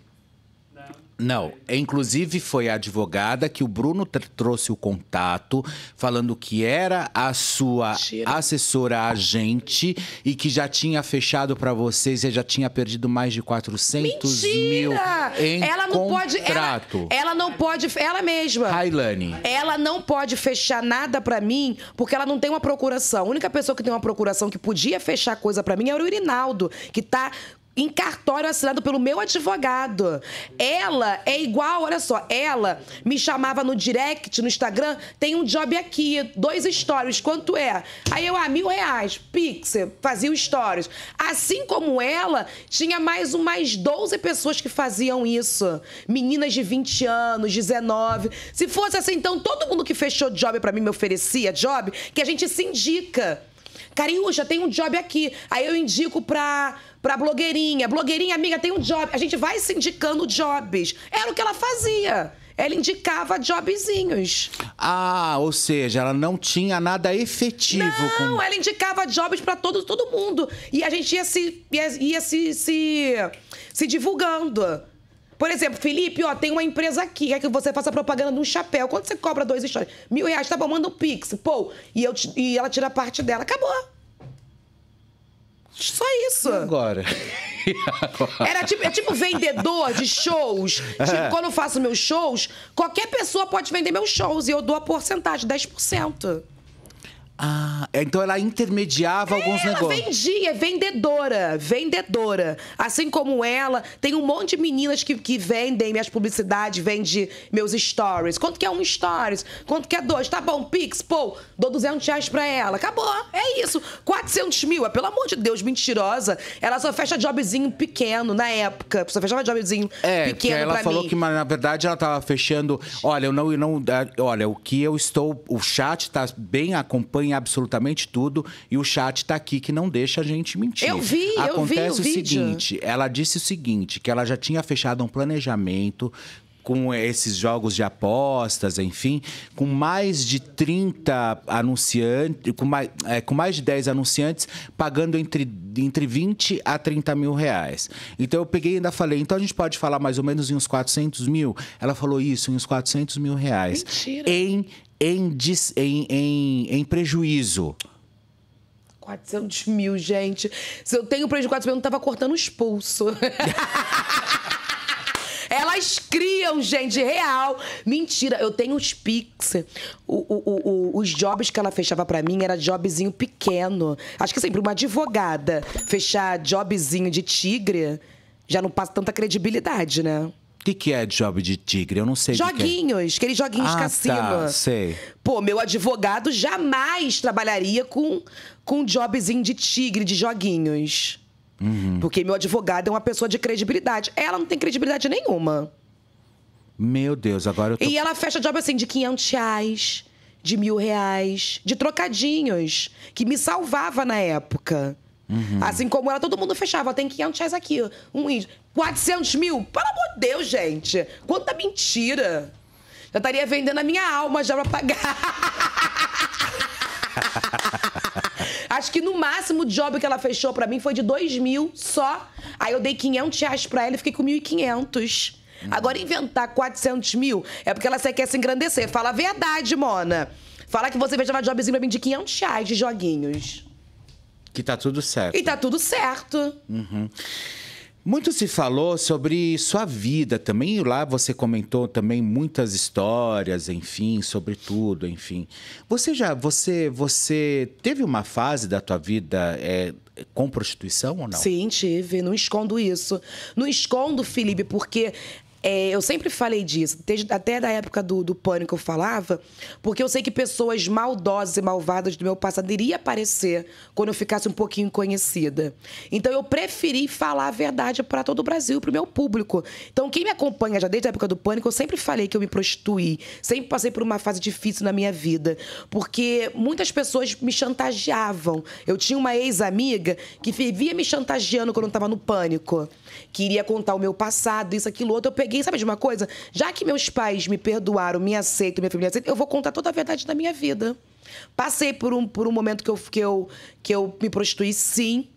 não, inclusive foi a advogada que o Bruno trouxe o contato, falando que era a sua assessora agente e que já tinha fechado para vocês e já tinha perdido mais de 400 Mentira! mil em ela não contrato. Pode, ela, ela, não pode, ela mesma. Railane. Ela não pode fechar nada para mim porque ela não tem uma procuração. A única pessoa que tem uma procuração que podia fechar coisa para mim era é o Irinaldo, que tá em cartório assinado pelo meu advogado. Ela é igual, olha só, ela me chamava no direct, no Instagram, tem um job aqui, dois stories, quanto é? Aí eu, ah, mil reais, pixel, fazia stories. Assim como ela, tinha mais umas 12 pessoas que faziam isso. Meninas de 20 anos, 19. Se fosse assim, então, todo mundo que fechou job para mim me oferecia job, que a gente se indica. Cariúcha, tem um job aqui. Aí eu indico pra, pra blogueirinha. Blogueirinha, amiga, tem um job. A gente vai se indicando jobs. Era o que ela fazia ela indicava jobzinhos. Ah, ou seja, ela não tinha nada efetivo. Não, com... ela indicava jobs para todo, todo mundo. E a gente ia se, ia, ia se, se, se divulgando. Por exemplo, Felipe, ó, tem uma empresa aqui, quer que você faça propaganda de um chapéu. Quanto você cobra dois stories? Mil reais, tá bom, manda um pix, pô. E, eu, e ela tira parte dela. Acabou. Só isso. E agora? Era tipo, é tipo vendedor de shows. É. Tipo, quando eu faço meus shows, qualquer pessoa pode vender meus shows e eu dou a porcentagem, 10%. Ah, é, então ela intermediava é, alguns ela negócios. Ela vendia, é vendedora, vendedora. Assim como ela, tem um monte de meninas que, que vendem minhas publicidades, vendem meus stories. Quanto que é um stories? Quanto que é dois? Tá bom, Pix, pô, dou 200 reais pra ela. Acabou, é isso. 400 mil, é pelo amor de Deus, mentirosa. Ela só fecha jobzinho pequeno na época. Só fechava jobzinho é, pequeno ela pra falou que, na verdade, ela tava fechando... Olha, eu não, eu não... É, olha, o que eu estou... O chat tá bem acompanhado absolutamente tudo e o chat está aqui que não deixa a gente mentir. Eu vi, Acontece eu vi o, o seguinte, ela disse o seguinte, que ela já tinha fechado um planejamento com esses jogos de apostas, enfim, com mais de 30 anunciantes, com mais, é, com mais de 10 anunciantes, pagando entre, entre 20 a 30 mil reais. Então eu peguei e ainda falei, então a gente pode falar mais ou menos em uns 400 mil? Ela falou isso, em uns 400 mil reais. Mentira. Em em, em, em, em prejuízo? 400 mil, gente. Se eu tenho prejuízo de 400 mil, eu não tava cortando os pulsos. Elas criam, gente, real. Mentira, eu tenho os Pix. O, o, o, os jobs que ela fechava para mim era jobzinho pequeno. Acho que sempre assim, uma advogada fechar jobzinho de tigre já não passa tanta credibilidade, né? O que, que, é job de tigre? Eu não sei. É. Joguinhos, é. aqueles joguinhos ah, tá, cassino. Tá, sei. Pô, meu advogado jamais trabalharia com, com jobzinho de tigre, de joguinhos. Uhum. Porque meu advogado é uma pessoa de credibilidade. Ela não tem credibilidade nenhuma. Meu Deus, agora eu tô... E ela fecha job assim de 500 reais, de mil reais, de trocadinhos, que me salvava na época. Uhum. Assim como ela, todo mundo fechava. Tem 500 reais aqui, um índio. 400 mil? Pelo amor de Deus, gente. Quanta mentira. Já estaria vendendo a minha alma já pra pagar. Acho que no máximo o job que ela fechou para mim foi de 2 mil só. Aí eu dei 500 reais pra ela e fiquei com 1.500. Agora inventar 400 mil é porque ela quer se engrandecer. Fala a verdade, mona. Fala que você fechava jobzinho pra mim de 500 reais de joguinhos. Que tá tudo certo. E tá tudo certo. Uhum. Muito se falou sobre sua vida também, lá você comentou também muitas histórias, enfim, sobre tudo, enfim. Você já, você, você teve uma fase da tua vida é, com prostituição ou não? Sim, tive, não escondo isso. Não escondo, Felipe, porque é, eu sempre falei disso, até da época do, do pânico eu falava, porque eu sei que pessoas maldosas e malvadas do meu passado iriam aparecer quando eu ficasse um pouquinho conhecida. Então eu preferi falar a verdade para todo o Brasil, para o meu público. Então quem me acompanha já desde a época do pânico, eu sempre falei que eu me prostituí, sempre passei por uma fase difícil na minha vida, porque muitas pessoas me chantageavam. Eu tinha uma ex-amiga que vivia me chantageando quando eu estava no pânico, queria contar o meu passado, isso, aquilo, outro. Eu peguei peguei, sabe de uma coisa? Já que meus pais me perdoaram, me aceitam, minha família aceita, eu vou contar toda a verdade da minha vida. Passei por um, por um momento que eu, que, eu, que eu me prostituí, sim.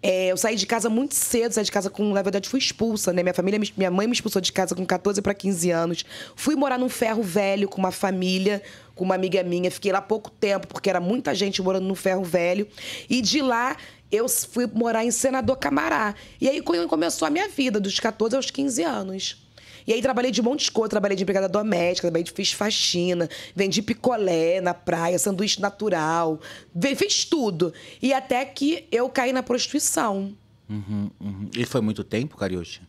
É, eu saí de casa muito cedo, saí de casa com, na verdade, fui expulsa, né? Minha família, minha mãe me expulsou de casa com 14 para 15 anos. Fui morar num ferro velho com uma família, com uma amiga minha. Fiquei lá pouco tempo, porque era muita gente morando no ferro velho. E de lá eu fui morar em Senador Camará. E aí começou a minha vida, dos 14 aos 15 anos. E aí trabalhei de um monte de coisa, trabalhei de empregada doméstica, trabalhei de fiz faxina, vendi picolé na praia, sanduíche natural, fiz tudo. E até que eu caí na prostituição. Uhum, uhum. E foi muito tempo, Carioche?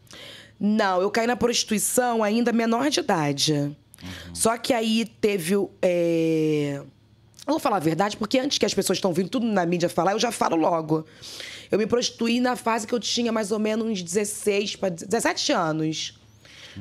Não, eu caí na prostituição ainda menor de idade. Uhum. Só que aí teve. É... Eu vou falar a verdade, porque antes que as pessoas estão vindo tudo na mídia falar, eu já falo logo. Eu me prostituí na fase que eu tinha mais ou menos uns 16 para 17 anos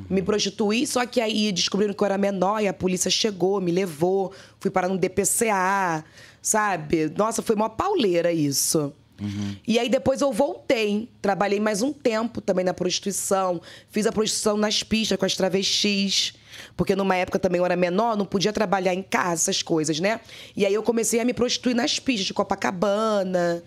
me prostituí. Só que aí descobriram que eu era menor e a polícia chegou, me levou, fui parar no DPCA, sabe? Nossa, foi uma pauleira isso. Uhum. E aí depois eu voltei, trabalhei mais um tempo também na prostituição, fiz a prostituição nas pistas com as travestis, porque numa época também eu era menor, não podia trabalhar em casa, essas coisas, né? E aí eu comecei a me prostituir nas pistas de Copacabana.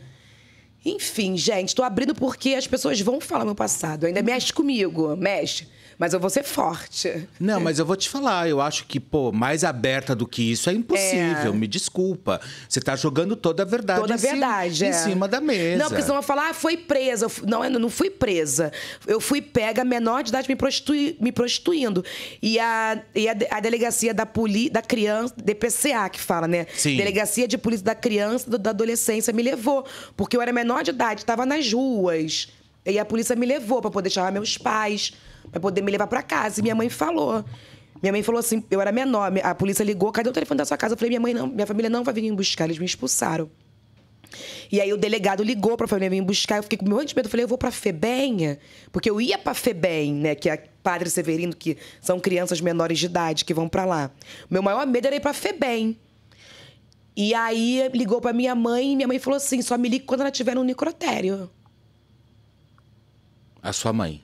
Enfim, gente, tô abrindo porque as pessoas vão falar meu passado, ainda mexe comigo, mexe. Mas eu vou ser forte. Não, mas eu vou te falar, eu acho que, pô, mais aberta do que isso é impossível. É. Me desculpa. Você tá jogando toda a verdade. Toda a verdade, cima, é. Em cima da mesa. Não, porque senão eu falar, ah, foi presa. Não, eu não fui presa. Eu fui pega menor de idade me, prostitui, me prostituindo. E a, e a, a delegacia da polícia, da criança, DPCA que fala, né? Sim. Delegacia de polícia da criança, e da adolescência, me levou. Porque eu era menor de idade, estava nas ruas. E a polícia me levou para poder chamar meus pais para poder me levar para casa. E minha mãe falou. Minha mãe falou assim, eu era menor, a polícia ligou, cadê o telefone da sua casa? Eu falei, minha mãe não, minha família não vai vir me buscar, eles me expulsaram. E aí o delegado ligou pra família vir buscar, eu fiquei com meu de medo, eu falei, eu vou pra Febem, porque eu ia pra Febem, né, que é Padre Severino, que são crianças menores de idade que vão para lá. Meu maior medo era ir pra Febem. E aí ligou pra minha mãe, e minha mãe falou assim, só me ligue quando ela tiver no necrotério. A sua mãe?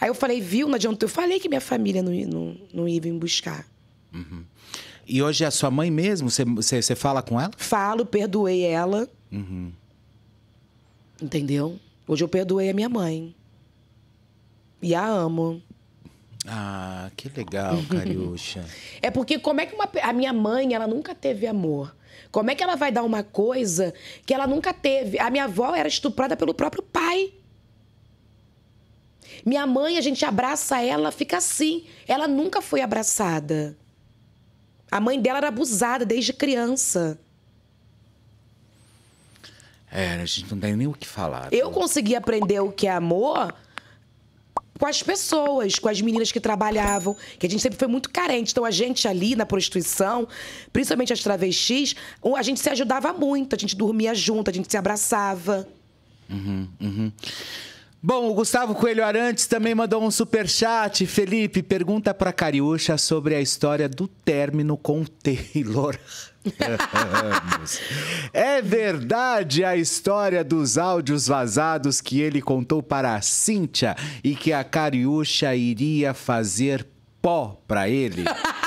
Aí eu falei, viu, não adianta. Eu falei que minha família não, não, não ia vir me buscar. Uhum. E hoje é a sua mãe mesmo? Você, você, você fala com ela? Falo, perdoei ela. Uhum. Entendeu? Hoje eu perdoei a minha mãe. E a amo. Ah, que legal, Cariúcha. é porque como é que uma, a minha mãe, ela nunca teve amor? Como é que ela vai dar uma coisa que ela nunca teve? A minha avó era estuprada pelo próprio pai. Minha mãe, a gente abraça ela, fica assim. Ela nunca foi abraçada. A mãe dela era abusada desde criança. É, a gente não tem nem o que falar. Eu né? consegui aprender o que é amor com as pessoas, com as meninas que trabalhavam, que a gente sempre foi muito carente. Então a gente ali na prostituição, principalmente as travestis, a gente se ajudava muito, a gente dormia junto, a gente se abraçava. Uhum, uhum. Bom, o Gustavo Coelho Arantes também mandou um super chat. Felipe, pergunta para Cariúcha sobre a história do término com Taylor. é verdade a história dos áudios vazados que ele contou para a Cíntia e que a Cariúcha iria fazer pó para ele?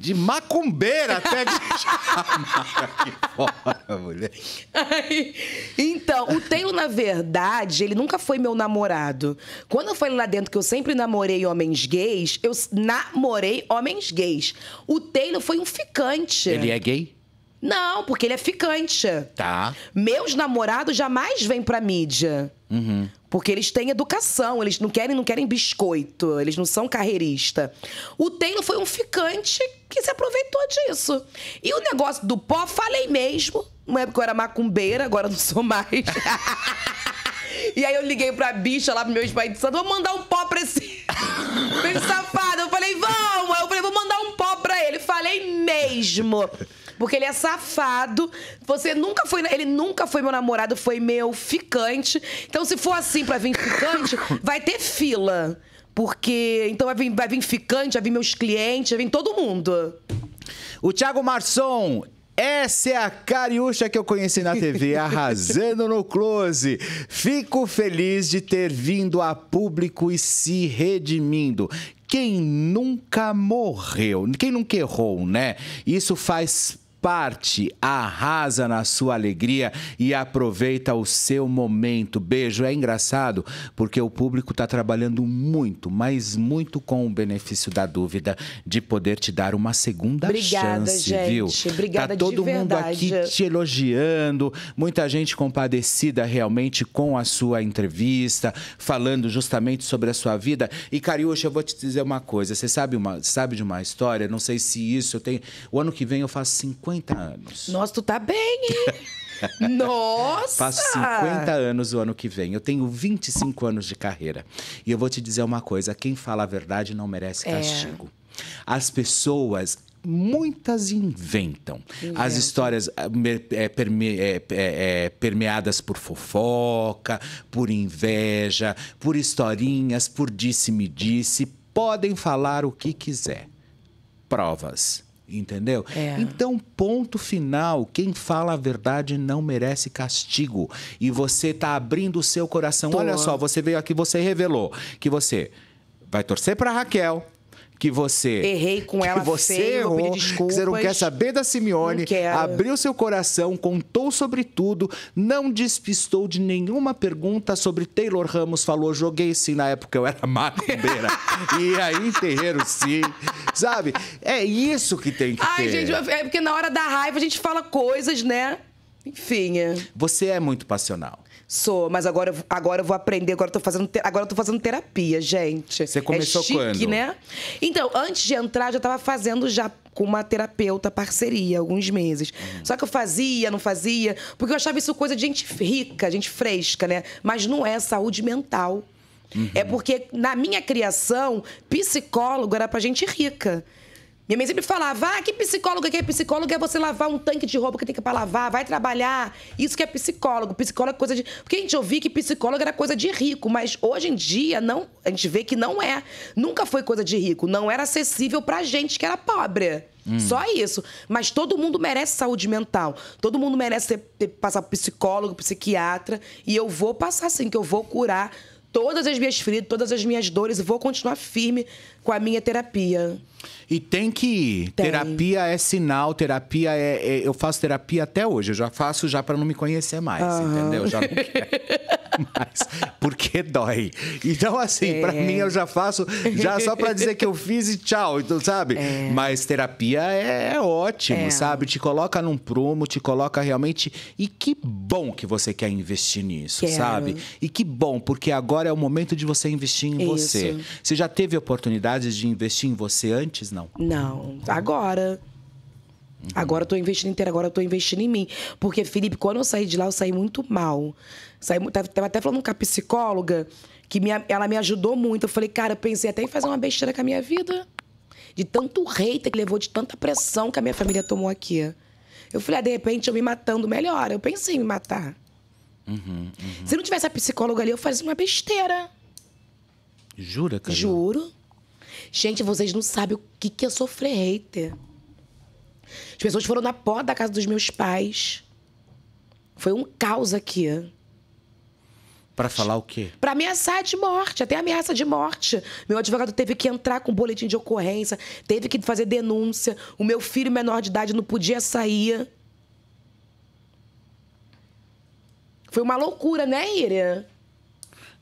de macumbeira até de chamar aqui fora, mulher. Ai, então, o Taylor, na verdade, ele nunca foi meu namorado. Quando eu falei lá dentro que eu sempre namorei homens gays, eu namorei homens gays. O Taylor foi um ficante. Ele é gay? Não, porque ele é ficante. Tá. Meus namorados jamais vêm pra mídia. Uhum. Porque eles têm educação, eles não querem, não querem biscoito, eles não são carreirista. O Taylor foi um ficante que se aproveitou disso. E o negócio do pó, falei mesmo. Uma época eu era macumbeira, agora não sou mais. e aí eu liguei pra bicha lá pro meu pai de santo, vou mandar um pó pra esse, pra esse safado. Eu falei, vamos! Eu falei, vou mandar um pó pra ele. Falei mesmo. Porque ele é safado. Você nunca foi. Ele nunca foi meu namorado, foi meu ficante. Então, se for assim pra vir ficante, vai ter fila. Porque. Então vai vir, vai vir ficante, vai vir meus clientes, vai vir todo mundo. O Thiago Marçom. Essa é a Cariúcha que eu conheci na TV, arrasando no close. Fico feliz de ter vindo a público e se redimindo quem nunca morreu, quem nunca errou, né? Isso faz parte, arrasa na sua alegria e aproveita o seu momento. Beijo. É engraçado porque o público está trabalhando muito, mas muito com o benefício da dúvida de poder te dar uma segunda Obrigada, chance, gente. viu? Obrigada, tá todo mundo verdade. aqui te elogiando, muita gente compadecida realmente com a sua entrevista, falando justamente sobre a sua vida. E Cariúcha, eu vou te dizer uma coisa. Você sabe uma, sabe de uma história? Não sei se isso eu tenho. O ano que vem eu faço 50 50 anos. Nossa, tu tá bem, hein? Nossa! Faço 50 anos o ano que vem. Eu tenho 25 anos de carreira. E eu vou te dizer uma coisa: quem fala a verdade não merece é. castigo. É. As pessoas, muitas inventam. Inventa. As histórias ah, é, perme, é, é, é, permeadas por fofoca, por inveja, por historinhas, por disse-me-disse, -disse, podem falar o que quiser. Provas entendeu? É. Então, ponto final, quem fala a verdade não merece castigo. E você tá abrindo o seu coração. Tô. Olha só, você veio aqui, você revelou que você vai torcer para Raquel, que você. Errei com ela, que você feio, errou, desculpas, que você não quer saber da Simeone, abriu seu coração, contou sobre tudo, não despistou de nenhuma pergunta sobre Taylor Ramos, falou: joguei sim na época eu era macumbeira. e aí, terreiro sim. Sabe? É isso que tem que Ai, ter. Ai, gente, é porque na hora da raiva a gente fala coisas, né? Enfim. É. Você é muito passional. Sou, mas agora, agora eu vou aprender, agora eu tô fazendo, agora tô fazendo terapia, gente. Você começou é chique, quando? né? Então, antes de entrar, já tava fazendo já com uma terapeuta parceria alguns meses. Hum. Só que eu fazia, não fazia, porque eu achava isso coisa de gente rica, gente fresca, né? Mas não é saúde mental. Uhum. É porque na minha criação, psicólogo era pra gente rica. Minha mãe sempre falava: ah, que psicóloga que é psicólogo é você lavar um tanque de roupa que tem que para lavar, vai trabalhar. Isso que é psicólogo. Psicólogo é coisa de. Porque a gente ouvia que psicólogo era coisa de rico, mas hoje em dia não, a gente vê que não é. Nunca foi coisa de rico, não era acessível pra gente que era pobre. Hum. Só isso. Mas todo mundo merece saúde mental. Todo mundo merece ter, ter, passar psicólogo, psiquiatra. E eu vou passar assim que eu vou curar todas as minhas feridas, todas as minhas dores e vou continuar firme com a minha terapia. E tem que ir. Tem. Terapia é sinal, terapia é, é, Eu faço terapia até hoje. Eu já faço já para não me conhecer mais, uhum. entendeu? Já não quero mais. Porque dói. Então, assim, é. para mim eu já faço já só para dizer que eu fiz e tchau, então, sabe? É. Mas terapia é, é ótimo, é. sabe? Te coloca num prumo, te coloca realmente. E que bom que você quer investir nisso, quero. sabe? E que bom, porque agora é o momento de você investir em Isso. você. Você já teve oportunidade oportunidades de investir em você antes, não? Não, então, agora. Uhum. Agora eu tô investindo inteiro, agora eu tô investindo em mim. Porque, Felipe, quando eu saí de lá, eu saí muito mal. Saí, tava até falando com a psicóloga, que minha ela me ajudou muito. Eu falei, cara, eu pensei até em fazer uma besteira com a minha vida. De tanto hater que levou, de tanta pressão que a minha família tomou aqui. Eu falei, ah, de repente eu me matando melhor. Eu pensei em me matar. Uhum, uhum. Se não tivesse a psicóloga ali, eu fazia uma besteira. Jura, cara? Juro. Gente, vocês não sabem o que, que é sofrer hater. As pessoas foram na porta da casa dos meus pais. Foi um caos aqui. Para falar o quê? Para ameaçar de morte, até ameaça de morte. Meu advogado teve que entrar com um boletim de ocorrência, teve que fazer denúncia. O meu filho menor de idade não podia sair. Foi uma loucura, né, Iria?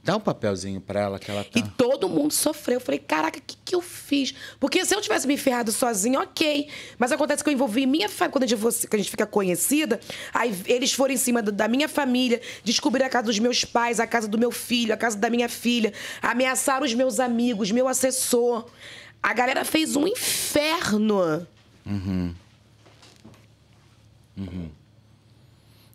Dá um papelzinho para ela que ela tá. E todo mundo sofreu. Eu falei, caraca, o que, que eu fiz? Porque se eu tivesse me ferrado sozinho, ok. Mas acontece que eu envolvi minha família. Quando a gente, que a gente fica conhecida, aí eles foram em cima da minha família, descobriram a casa dos meus pais, a casa do meu filho, a casa da minha filha, ameaçaram os meus amigos, meu assessor. A galera fez um inferno. Uhum. Uhum.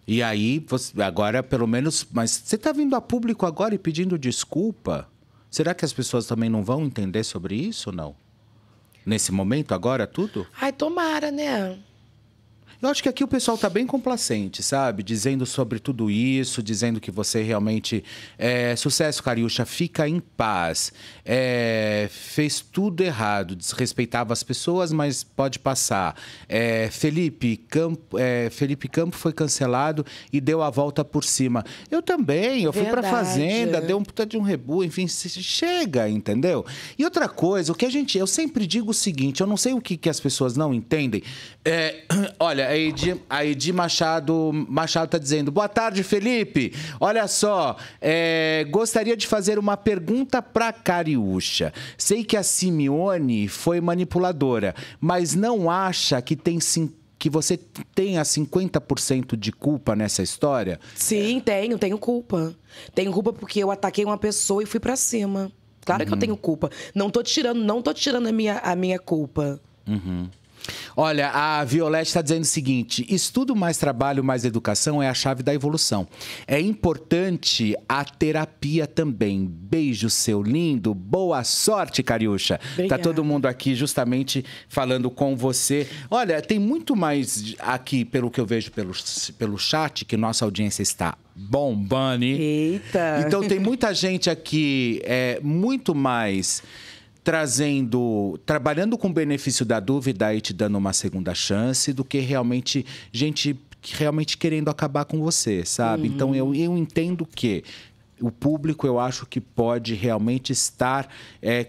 E aí, você, agora pelo menos. Mas você está vindo a público agora e pedindo desculpa? Será que as pessoas também não vão entender sobre isso ou não? Nesse momento, agora, tudo? Ai, tomara, né? Eu acho que aqui o pessoal está bem complacente, sabe? Dizendo sobre tudo isso, dizendo que você realmente. É, sucesso, Cariúcha, fica em paz. É, fez tudo errado, desrespeitava as pessoas, mas pode passar. É, Felipe, Campo, é, Felipe Campo foi cancelado e deu a volta por cima. Eu também, eu fui para Fazenda, deu um puta de um rebu, enfim, chega, entendeu? E outra coisa, o que a gente. Eu sempre digo o seguinte, eu não sei o que, que as pessoas não entendem. É, olha a Edi, a Edi Machado, Machado tá dizendo: Boa tarde, Felipe. Olha só, é, gostaria de fazer uma pergunta para Cariúcha. Sei que a Simeone foi manipuladora, mas não acha que tem que você tenha 50% de culpa nessa história? Sim, tenho, tenho culpa. Tenho culpa porque eu ataquei uma pessoa e fui para cima. Claro uhum. que eu uhum. tenho culpa. Não tô tirando, não tô tirando a minha, a minha culpa. Uhum. Olha, a Violete está dizendo o seguinte: estudo mais trabalho mais educação é a chave da evolução. É importante a terapia também. Beijo, seu lindo. Boa sorte, Cariúcha. Tá todo mundo aqui justamente falando com você. Olha, tem muito mais aqui, pelo que eu vejo pelo, pelo chat, que nossa audiência está bombando. Eita! Então tem muita gente aqui, é, muito mais trazendo, trabalhando com o benefício da dúvida e te dando uma segunda chance, do que realmente gente realmente querendo acabar com você, sabe? Uhum. Então eu, uhum. eu entendo que o público eu acho que pode realmente estar é,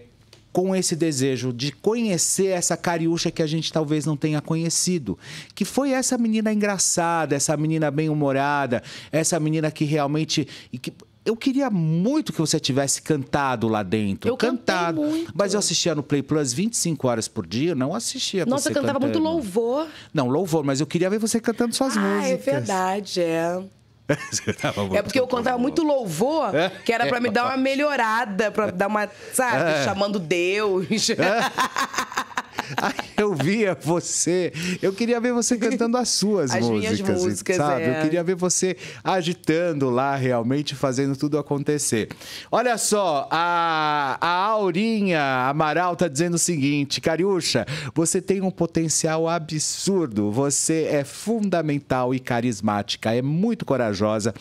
com esse desejo de conhecer essa cariúcha que a gente talvez não tenha conhecido, que foi essa menina engraçada, essa menina bem humorada, essa menina que realmente que eu queria muito que você tivesse cantado lá dentro. Eu cantado. Muito. Mas eu assistia no Play Plus 25 horas por dia, não assistia. Nossa, você eu cantava cantando. muito louvor. Não, louvor, mas eu queria ver você cantando suas ah, é músicas. É verdade, é. é porque eu cantava muito louvor, é? que era para me é, dar uma melhorada, para dar uma, sabe, chamando Deus. Aí eu via você, eu queria ver você cantando as suas as músicas, minhas músicas, sabe? É. Eu queria ver você agitando lá realmente, fazendo tudo acontecer. Olha só, a, a Aurinha Amaral tá dizendo o seguinte, Cariúcha, você tem um potencial absurdo, você é fundamental e carismática, é muito corajosa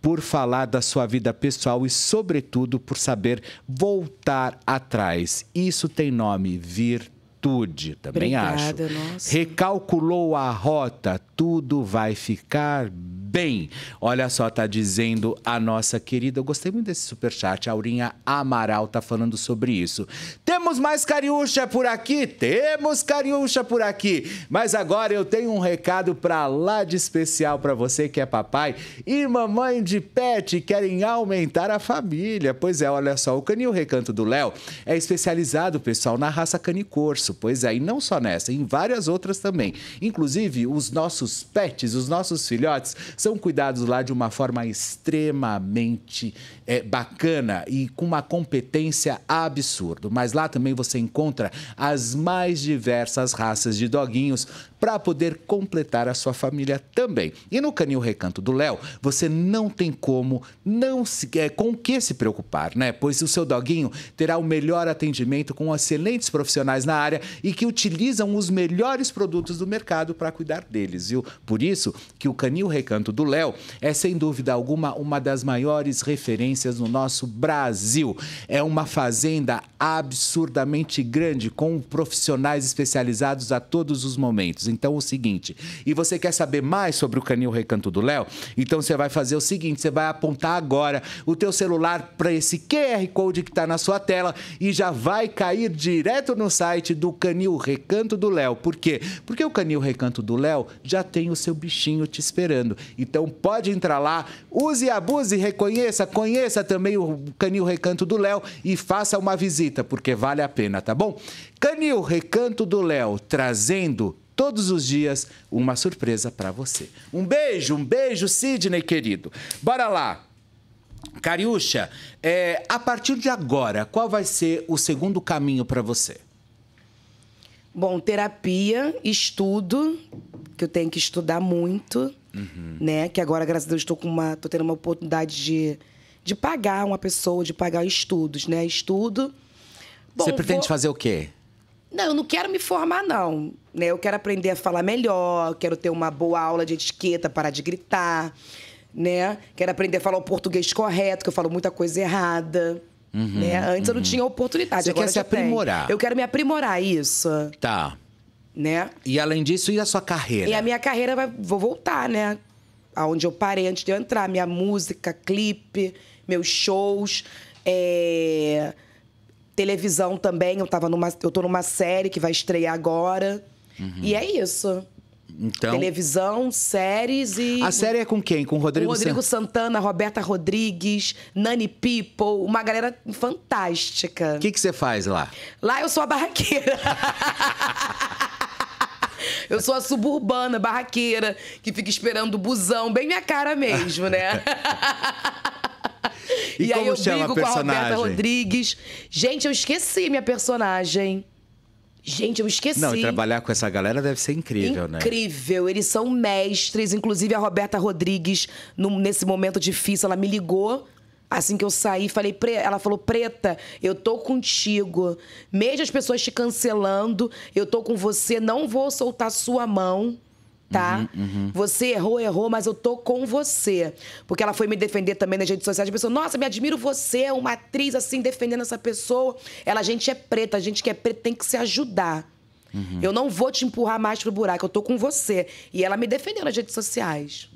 por falar da sua vida pessoal e, sobretudo, por saber voltar atrás. Isso tem nome, vir atitude, também Obrigada, acho. Nossa. Recalculou a rota, tudo vai ficar bem. Olha só, tá dizendo a nossa querida. Eu gostei muito desse superchat. A Aurinha Amaral tá falando sobre isso. Temos mais cariúcha por aqui? Temos cariúcha por aqui. Mas agora eu tenho um recado para lá de especial para você que é papai e mamãe de pet querem aumentar a família. Pois é, olha só, o Canil Recanto do Léo é especializado, pessoal, na raça canicorso isso, pois é, e não só nessa, em várias outras também. Inclusive, os nossos pets, os nossos filhotes, são cuidados lá de uma forma extremamente é, bacana e com uma competência absurda. Mas lá também você encontra as mais diversas raças de doguinhos para poder completar a sua família também. E no Canil Recanto do Léo, você não tem como não se, é, com o que se preocupar, né? Pois o seu doguinho terá o melhor atendimento com excelentes profissionais na área e que utilizam os melhores produtos do mercado para cuidar deles, viu? Por isso que o Canil Recanto do Léo é sem dúvida alguma uma das maiores referências no nosso Brasil. É uma fazenda absurdamente grande, com profissionais especializados a todos os momentos. Então, é o seguinte, e você quer saber mais sobre o Canil Recanto do Léo? Então, você vai fazer o seguinte, você vai apontar agora o teu celular para esse QR Code que está na sua tela e já vai cair direto no site do Canil Recanto do Léo. Por quê? Porque o Canil Recanto do Léo já tem o seu bichinho te esperando. Então, pode entrar lá, use e abuse, reconheça, conheça, conheça também o Canil Recanto do Léo e faça uma visita, porque vale a pena, tá bom? Canil Recanto do Léo, trazendo todos os dias uma surpresa para você. Um beijo, um beijo, Sidney, querido. Bora lá. Cariúcha, é, a partir de agora, qual vai ser o segundo caminho para você? Bom, terapia, estudo, que eu tenho que estudar muito, uhum. né? Que agora, graças a Deus, estou com uma, tô tendo uma oportunidade de de pagar uma pessoa, de pagar estudos, né? Estudo. Bom, Você pretende vou... fazer o quê? Não, eu não quero me formar, não. Né? Eu quero aprender a falar melhor, quero ter uma boa aula de etiqueta, parar de gritar, né? Quero aprender a falar o português correto, que eu falo muita coisa errada. Uhum, né? Antes uhum. eu não uhum. tinha oportunidade. Você quer se aprimorar. Tem. Eu quero me aprimorar, isso. Tá. Né? E além disso, e a sua carreira? E a minha carreira, vai, vou voltar, né? Aonde eu parei antes de eu entrar. Minha música, clipe meus shows. É... Televisão também, eu, tava numa, eu tô numa série que vai estrear agora. Uhum. E é isso. Então... Televisão, séries e. A série é com quem? Com Rodrigo, o Rodrigo Santana, Roberta Rodrigues, Nani People, uma galera fantástica. O que você faz lá? Lá eu sou a barraqueira. eu sou a suburbana, barraqueira, que fica esperando o busão, bem minha cara mesmo, né? E, e aí eu brigo com a Roberta Rodrigues. Gente, eu esqueci minha personagem. Gente, eu esqueci. Não, trabalhar com essa galera deve ser incrível, incrível. né? Incrível, eles são mestres. Inclusive, a Roberta Rodrigues, nesse momento difícil, ela me ligou. Assim que eu saí, falei, ela falou, Preta, eu tô contigo. Mesmo as pessoas te cancelando, eu tô com você, não vou soltar sua mão tá? Uhum, uhum. Você errou, errou, mas eu tô com você. Porque ela foi me defender também nas redes sociais. A pessoa, nossa, me admiro você, uma atriz assim, defendendo essa pessoa. Ela, a gente é preta, a gente que é preta tem que se ajudar. Uhum. Eu não vou te empurrar mais pro buraco, eu tô com você. E ela me defendeu nas redes sociais.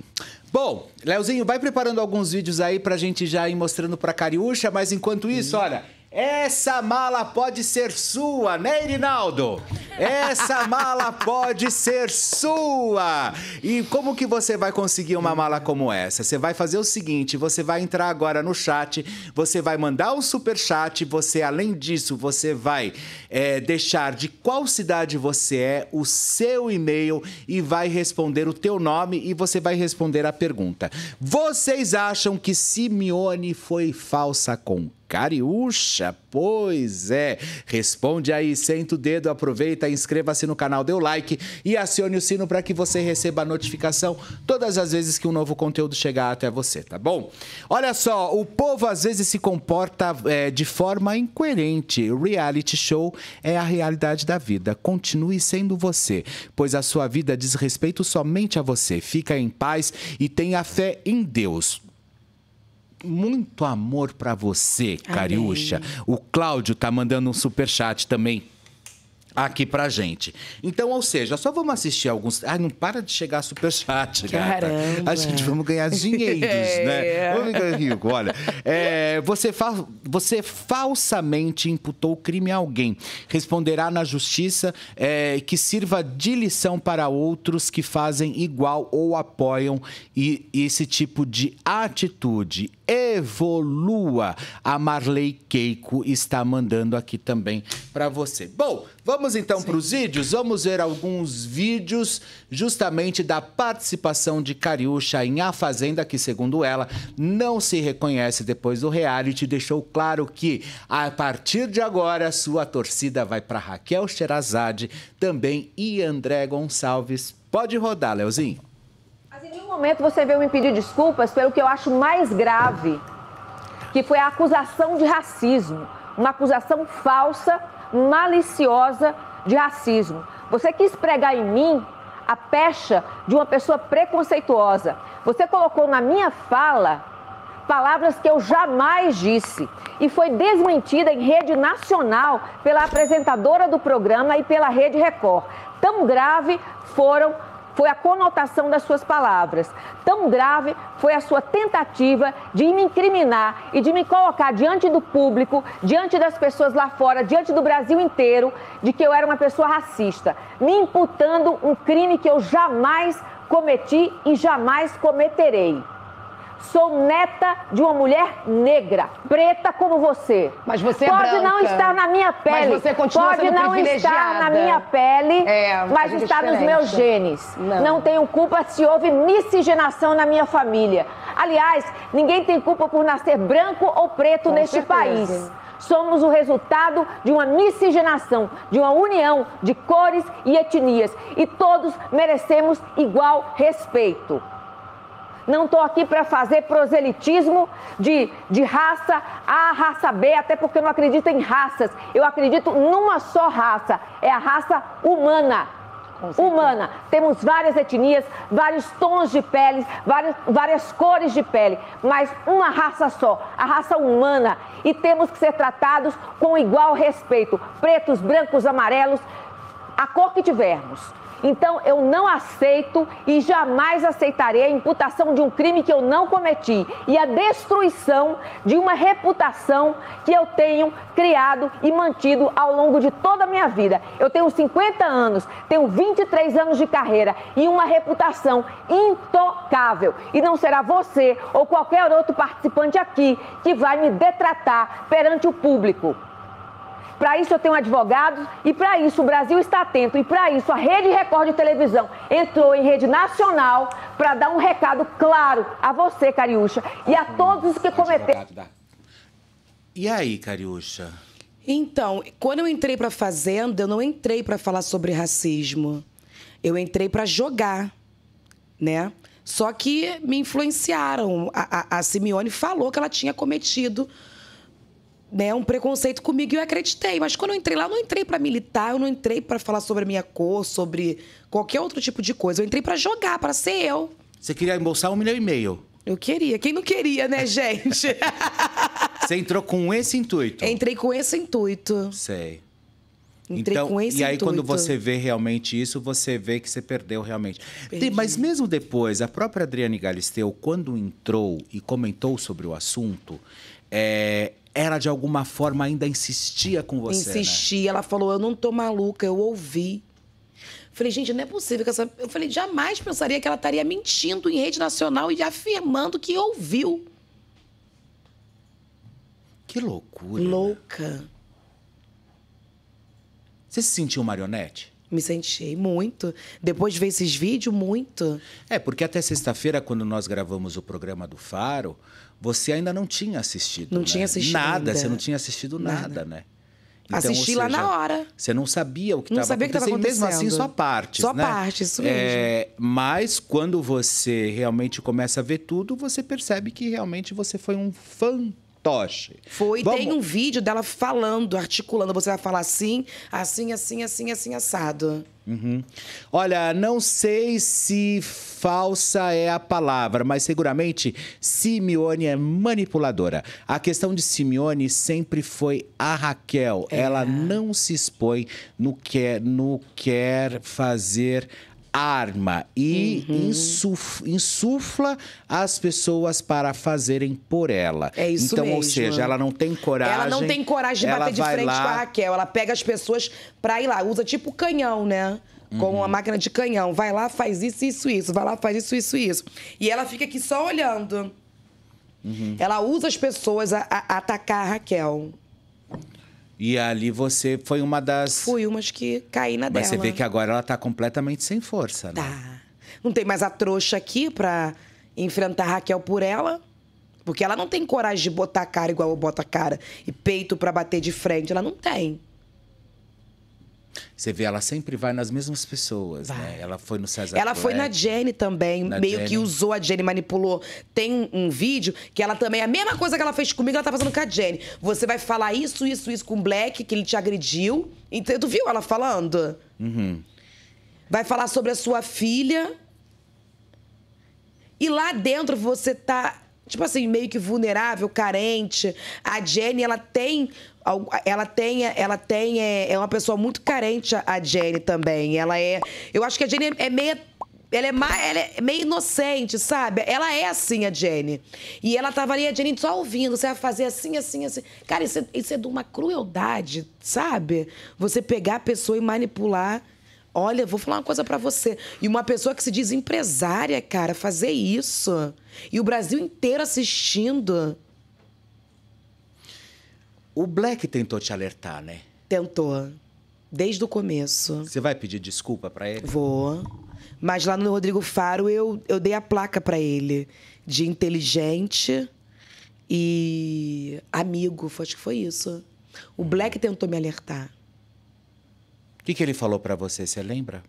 Bom, Leozinho, vai preparando alguns vídeos aí pra gente já ir mostrando pra Cariúcha, mas enquanto isso, uhum. olha, essa mala pode ser sua, né, Irinaldo? Essa mala pode ser sua. E como que você vai conseguir uma mala como essa? Você vai fazer o seguinte, você vai entrar agora no chat, você vai mandar um super chat, você além disso, você vai é, deixar de qual cidade você é, o seu e-mail e vai responder o teu nome e você vai responder a pergunta. Vocês acham que Simeone foi falsa com Cariúcha, pois é. Responde aí, senta o dedo, aproveita, inscreva-se no canal, dê o like e acione o sino para que você receba a notificação todas as vezes que um novo conteúdo chegar até você, tá bom? Olha só, o povo às vezes se comporta é, de forma incoerente. Reality show é a realidade da vida. Continue sendo você, pois a sua vida diz respeito somente a você. Fica em paz e tenha fé em Deus muito amor para você, Cariúcha. O Cláudio tá mandando um super chat também aqui pra gente. Então, ou seja, só vamos assistir alguns. Ai, não para de chegar super chat, cara. A gente vamos ganhar dinheiros, é. né? Vamos ganhar rico. Olha, é, você, fa... você falsamente imputou crime a alguém. Responderá na justiça é, que sirva de lição para outros que fazem igual ou apoiam e, esse tipo de atitude. Evolua. A Marley Keiko está mandando aqui também para você. Bom, vamos Vamos então para os vídeos? Vamos ver alguns vídeos justamente da participação de Cariúcha em A Fazenda, que, segundo ela, não se reconhece depois do reality. Deixou claro que, a partir de agora, sua torcida vai para Raquel Sherazade, também e André Gonçalves. Pode rodar, Leozinho. Mas em nenhum momento você veio me pedir desculpas pelo que eu acho mais grave, que foi a acusação de racismo. Uma acusação falsa maliciosa de racismo. Você quis pregar em mim a pecha de uma pessoa preconceituosa. Você colocou na minha fala palavras que eu jamais disse e foi desmentida em rede nacional pela apresentadora do programa e pela Rede Record. Tão grave foram foi a conotação das suas palavras. Tão grave foi a sua tentativa de me incriminar e de me colocar diante do público, diante das pessoas lá fora, diante do Brasil inteiro, de que eu era uma pessoa racista, me imputando um crime que eu jamais cometi e jamais cometerei. Sou neta de uma mulher negra, preta como você. Mas você é pode é não estar na minha pele. Mas você continua pode sendo não estar na minha pele, é, mas está nos meus genes. Não. não tenho culpa se houve miscigenação na minha família. Aliás, ninguém tem culpa por nascer branco ou preto Com neste certeza. país. Somos o resultado de uma miscigenação, de uma união de cores e etnias. E todos merecemos igual respeito. Não estou aqui para fazer proselitismo de, de raça A, raça B, até porque eu não acredito em raças. Eu acredito numa só raça, é a raça humana. Humana. Temos várias etnias, vários tons de pele, várias, várias cores de pele, mas uma raça só, a raça humana. E temos que ser tratados com igual respeito. Pretos, brancos, amarelos, a cor que tivermos. Então, eu não aceito e jamais aceitarei a imputação de um crime que eu não cometi e a destruição de uma reputação que eu tenho criado e mantido ao longo de toda a minha vida. Eu tenho 50 anos, tenho 23 anos de carreira e uma reputação intocável. E não será você ou qualquer outro participante aqui que vai me detratar perante o público. Para isso eu tenho advogados e para isso o Brasil está atento e para isso a Rede Record de televisão entrou em rede nacional para dar um recado claro a você, Cariúcha, e a todos os que cometeram. E aí, Cariúcha? Então, quando eu entrei para Fazenda, eu não entrei para falar sobre racismo. Eu entrei para jogar, né? Só que me influenciaram. A, a, a Simeone falou que ela tinha cometido né, um preconceito comigo e eu acreditei. Mas quando eu entrei lá, eu não entrei para militar, eu não entrei para falar sobre a minha cor, sobre qualquer outro tipo de coisa. Eu entrei para jogar, para ser eu. Você queria embolsar um milhão e meio. Eu queria. Quem não queria, né, gente? Você entrou com esse intuito? Entrei com esse intuito. Sei. Entrei então, com esse E aí, intuito. quando você vê realmente isso, você vê que você perdeu realmente. Mas mesmo depois, a própria Adriane Galisteu, quando entrou e comentou sobre o assunto, é, ela de alguma forma ainda insistia com você. Né? Insistia, né? ela falou: Eu não tô maluca, eu ouvi. Falei, gente, não é possível que essa. Eu falei, jamais pensaria que ela estaria mentindo em rede nacional e afirmando que ouviu. Que loucura. Né? Louca. Você se sentiu marionete? Me senti muito. Depois de ver esses vídeos, muito. É, porque até sexta-feira, quando nós gravamos o programa do Faro, você ainda não tinha assistido. Não né? tinha assistido nada. Ainda. Você não tinha assistido nada, nada né? Então, Assisti seja, lá na hora. Você não sabia o que estava acontecendo. Que acontecendo. mesmo assim, só partes, Só né? partes, isso mesmo. É, mas quando você realmente começa a ver tudo, você percebe que realmente você foi um fã fantoche. Foi, Vamos... tem um vídeo dela falando, articulando. Você vai falar assim, assim, assim, assim, assim, assado. Uhum. Olha, não sei se falsa é a palavra, mas seguramente Simeone é manipuladora. A questão de Simeone sempre foi a Raquel. É. Ela não se expõe no quer, é, no quer fazer arma e uhum. insufla, insufla as pessoas para fazerem por ela. É isso então, mesmo. ou seja, ela não tem coragem. Ela não tem coragem de bater de frente lá... com a Raquel. Ela pega as pessoas para ir lá, usa tipo canhão, né? com uma uhum. máquina de canhão. Vai lá, faz isso, isso, isso. Vai lá, faz isso, isso, isso. E ela fica aqui só olhando. Uhum. Ela usa as pessoas a, a, atacar a Raquel. E ali você foi uma das. Fui uma que caí na Mas dela. Mas você vê que agora ela tá completamente sem força, né? Tá. Não tem mais a trouxa aqui pra enfrentar a Raquel por ela. Porque ela não tem coragem de botar cara igual eu boto a cara e peito para bater de frente. Ela não tem. Você vê, ela sempre vai nas mesmas pessoas, né? vai. né? Ela foi no César Ela foi na Jenny também, na meio Jenny. que usou a Jenny, manipulou. Tem um vídeo que ela também, a mesma coisa que ela fez comigo, ela tá fazendo com a Jenny. Você vai falar isso, isso, isso com o Black, que ele te agrediu. Então, tu viu ela falando? Uhum. Vai falar sobre a sua filha. E lá dentro você tá tipo assim, meio que vulnerável, carente. A Jenny, ela tem. Ela tem, ela tem, é, é uma pessoa muito carente, a Jenny também. Ela é. Eu acho que a Jenny é, é meio ela é, mais ela é, meio inocente, sabe? Ela é assim, a Jenny. E ela tava ali, a Jenny só ouvindo. Você vai fazer assim, assim, assim. Cara, isso é, isso é de uma crueldade, sabe? Você pegar a pessoa e manipular Olha, vou falar uma coisa para você. E uma pessoa que se diz empresária, cara, fazer isso. E o Brasil inteiro assistindo. O Black tentou te alertar, né? Tentou. Desde o começo. Você vai pedir desculpa para ele? Vou. Mas lá no Rodrigo Faro eu, eu dei a placa para ele de inteligente e amigo. Acho que foi isso. O Black tentou me alertar que, que ele falou para você? Você lembra?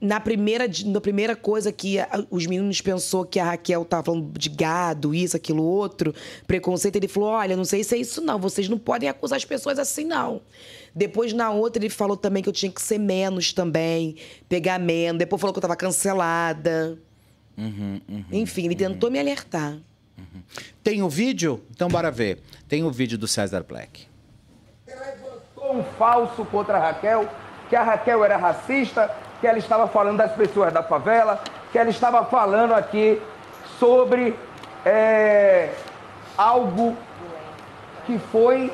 na primeira, na primeira coisa que a, os meninos pensou que a Raquel estava falando de gado, isso, aquilo, outro, preconceito, ele falou: olha, não sei se é isso, não. Vocês não podem acusar as pessoas assim, não. Depois, na outra, ele falou também que eu tinha que ser menos também, pegar menos. Depois falou que eu estava cancelada. Uhum, uhum, Enfim, ele uhum. tentou me alertar. Uhum. Tem o um vídeo? Então, bora ver. Tem o um vídeo do César Black um falso contra a Raquel, que a Raquel era racista, que ela estava falando das pessoas da favela, que ela estava falando aqui sobre é, algo que foi.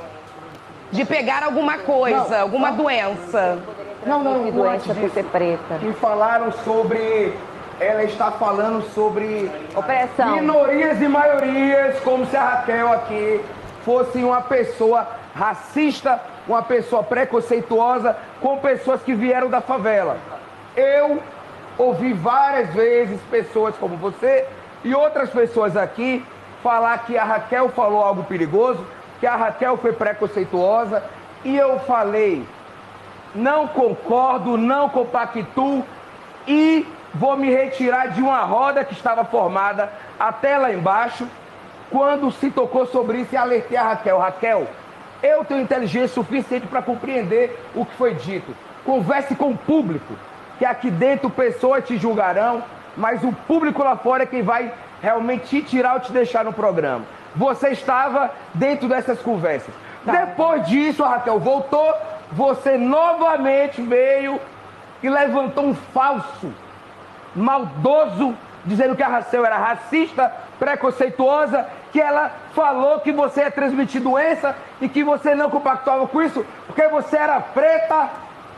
De pegar alguma coisa, não, alguma não, doença. Não, não, não. Doença por ser preta. Que falaram sobre ela está falando sobre Opressão. minorias e maiorias, como se a Raquel aqui fosse uma pessoa racista uma pessoa preconceituosa com pessoas que vieram da favela. Eu ouvi várias vezes pessoas como você e outras pessoas aqui falar que a Raquel falou algo perigoso, que a Raquel foi preconceituosa, e eu falei, não concordo, não compactuo e vou me retirar de uma roda que estava formada até lá embaixo, quando se tocou sobre isso e alertei a Raquel, Raquel, eu tenho inteligência suficiente para compreender o que foi dito. Converse com o público, que aqui dentro pessoas te julgarão, mas o público lá fora é quem vai realmente te tirar ou te deixar no programa. Você estava dentro dessas conversas. Tá. Depois disso, a Raquel voltou, você novamente veio e levantou um falso, maldoso, dizendo que a Raquel era racista, preconceituosa que ela falou que você ia é transmitir doença e que você não compactuava com isso, porque você era preta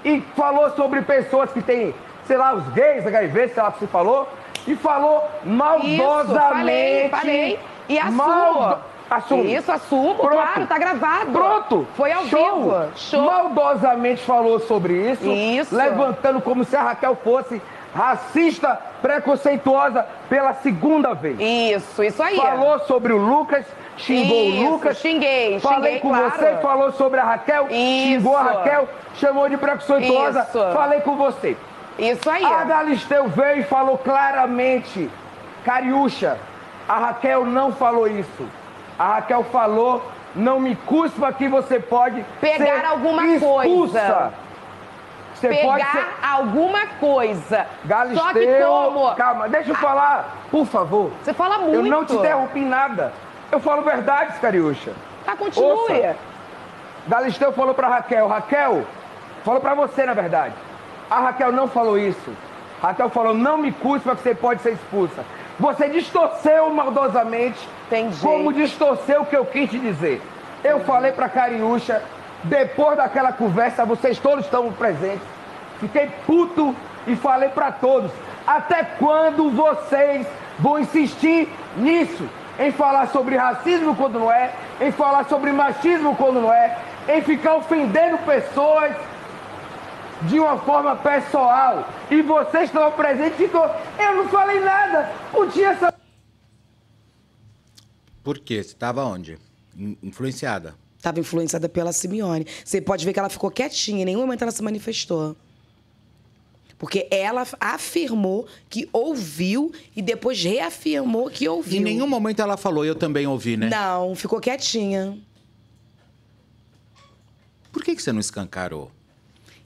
e falou sobre pessoas que têm, sei lá, os gays, HIV, sei lá o que você falou, e falou maldosamente. Isso, falei, falei. E assumo. Assumo. Isso, assumo, Pronto. claro, tá gravado. Pronto. Foi ao Show. vivo. Show. Maldosamente falou sobre isso. Isso. Levantando como se a Raquel fosse racista, preconceituosa pela segunda vez. Isso, isso aí. Falou sobre o Lucas, xingou isso, o Lucas. Xinguei, Falei com claro. você, falou sobre a Raquel, isso. xingou a Raquel, chamou de preconceituosa. Isso. Falei com você. Isso aí. A Galisteu veio e falou claramente, Cariúcha, a Raquel não falou isso. A Raquel falou, não me cuspa que você pode pegar alguma expulsa. coisa você pegar ser... alguma coisa. Galisteu, Só que como... Calma, deixa eu falar, por favor. Você fala muito. Eu não te interrompi em nada. Eu falo verdades, Cariúcha. Tá, continue. Ouça, Galisteu falou para Raquel. Raquel, falou para você, na verdade. A Raquel não falou isso. A Raquel falou, não me cuspa que você pode ser expulsa. Você distorceu maldosamente Entendi. como distorceu o que eu quis te dizer. Eu falei para Cariúcha depois daquela conversa, vocês todos estão presentes. Fiquei puto e falei para todos: até quando vocês vão insistir nisso? Em falar sobre racismo quando não é, em falar sobre machismo quando não é, em ficar ofendendo pessoas de uma forma pessoal. E vocês estão presentes e ficou... eu não falei nada, podia essa. Por quê? Você estava onde? Influenciada estava influenciada pela Simeone. Você pode ver que ela ficou quietinha, em nenhum momento ela se manifestou. Porque ela afirmou que ouviu e depois reafirmou que ouviu. Em nenhum momento ela falou, eu também ouvi, né? Não, ficou quietinha. Por que, que você não escancarou?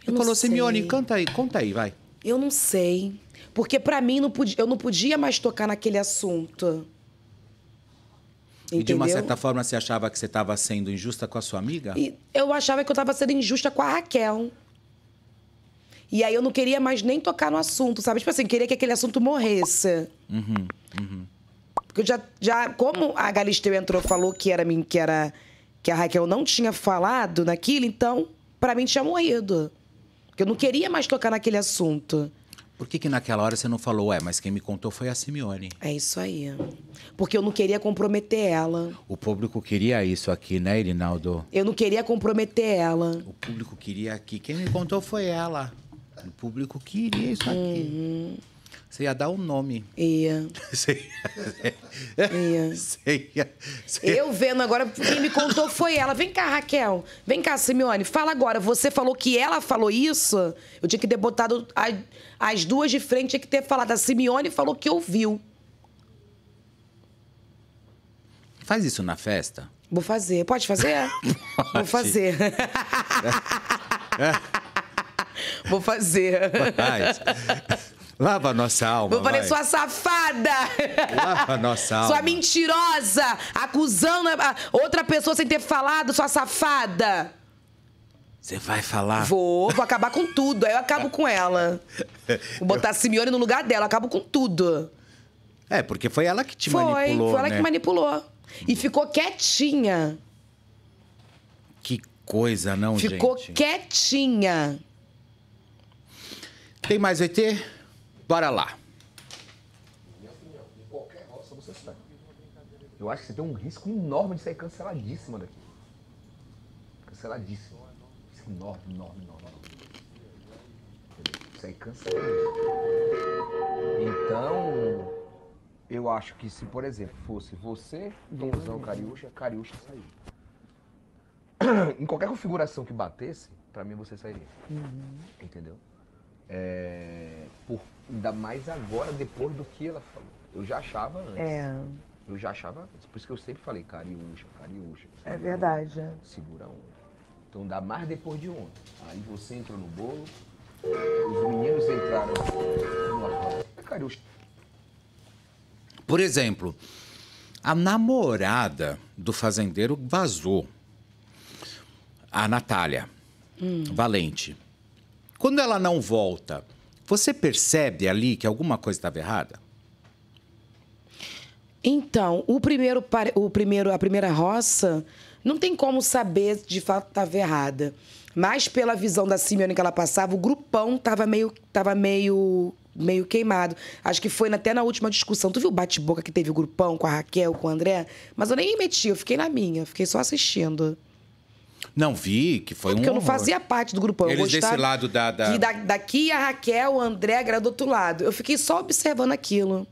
Eu, eu falou, Simeone, canta aí, conta aí, vai. Eu não sei. Porque para mim não podia, eu não podia mais tocar naquele assunto. Entendeu? E de uma certa forma você achava que você estava sendo injusta com a sua amiga? E eu achava que eu estava sendo injusta com a Raquel. E aí eu não queria mais nem tocar no assunto, sabe? Tipo assim, queria que aquele assunto morresse. Uhum, uhum. Porque já, já. Como a Galisteu entrou falou que era mim, que era. que a Raquel não tinha falado naquilo, então, para mim tinha morrido. Porque eu não queria mais tocar naquele assunto. Por que, que naquela hora você não falou, ué, mas quem me contou foi a Simeone? É isso aí. Porque eu não queria comprometer ela. O público queria isso aqui, né, Irinaldo? Eu não queria comprometer ela. O público queria aqui. Quem me contou foi ela. O público queria isso aqui. Uhum. Você ia dar o um nome. Ia. Você ia. ia. Você ia. Você ia. Eu vendo agora, quem me contou foi ela. Vem cá, Raquel. Vem cá, Simeone. Fala agora. Você falou que ela falou isso? Eu tinha que ter botado as, as duas de frente, tinha que ter falado. A Simeone falou que ouviu. Faz isso na festa? Vou fazer. Pode fazer? Pode. Vou fazer. Vou fazer. Faz. Lava nossa alma. Eu falei, vai. sua safada! Lava nossa alma. Sua mentirosa! Acusando outra pessoa sem ter falado, sua safada! Você vai falar? Vou, vou acabar com tudo. Aí eu acabo com ela. Vou botar a Simeone no lugar dela, acabo com tudo. É, porque foi ela que te foi, manipulou. Foi ela né? que manipulou. E ficou quietinha. Que coisa, não, ficou gente? Ficou quietinha. Tem mais ET? Para lá. Minha opinião, qualquer você sai. Eu acho que você tem um risco enorme de sair canceladíssima daqui. Canceladíssimo. Risco enorme, enorme, enorme. Sai Sair canceladíssimo. Então, eu acho que se, por exemplo, fosse você, Donzão Cariúcha, Cariúcha saiu. em qualquer configuração que batesse, pra mim você sairia. Uhum. Entendeu? É, por, ainda mais agora, depois do que ela falou. Eu já achava antes. É. Eu já achava antes. Por isso que eu sempre falei, cariúcha, cariúcha. É verdade. É. segura a onda. Então dá mais depois de ontem. Aí você entrou no bolo, os meninos entraram no é cariúcha. Por exemplo, a namorada do fazendeiro vazou. A Natália. Hum. Valente. Quando ela não volta, você percebe ali que alguma coisa estava errada? Então, o primeiro, o primeiro, a primeira roça, não tem como saber de fato estava errada. Mas pela visão da Simeone que ela passava, o grupão estava meio, tava meio, meio queimado. Acho que foi até na última discussão. Tu viu o bate-boca que teve o grupão com a Raquel, com o André? Mas eu nem me meti, eu fiquei na minha, fiquei só assistindo. Não, vi, que foi é um. Porque eu não fazia parte do grupão. Eu Eles desse lado da. da... da daqui a Raquel, o André era do outro lado. Eu fiquei só observando aquilo.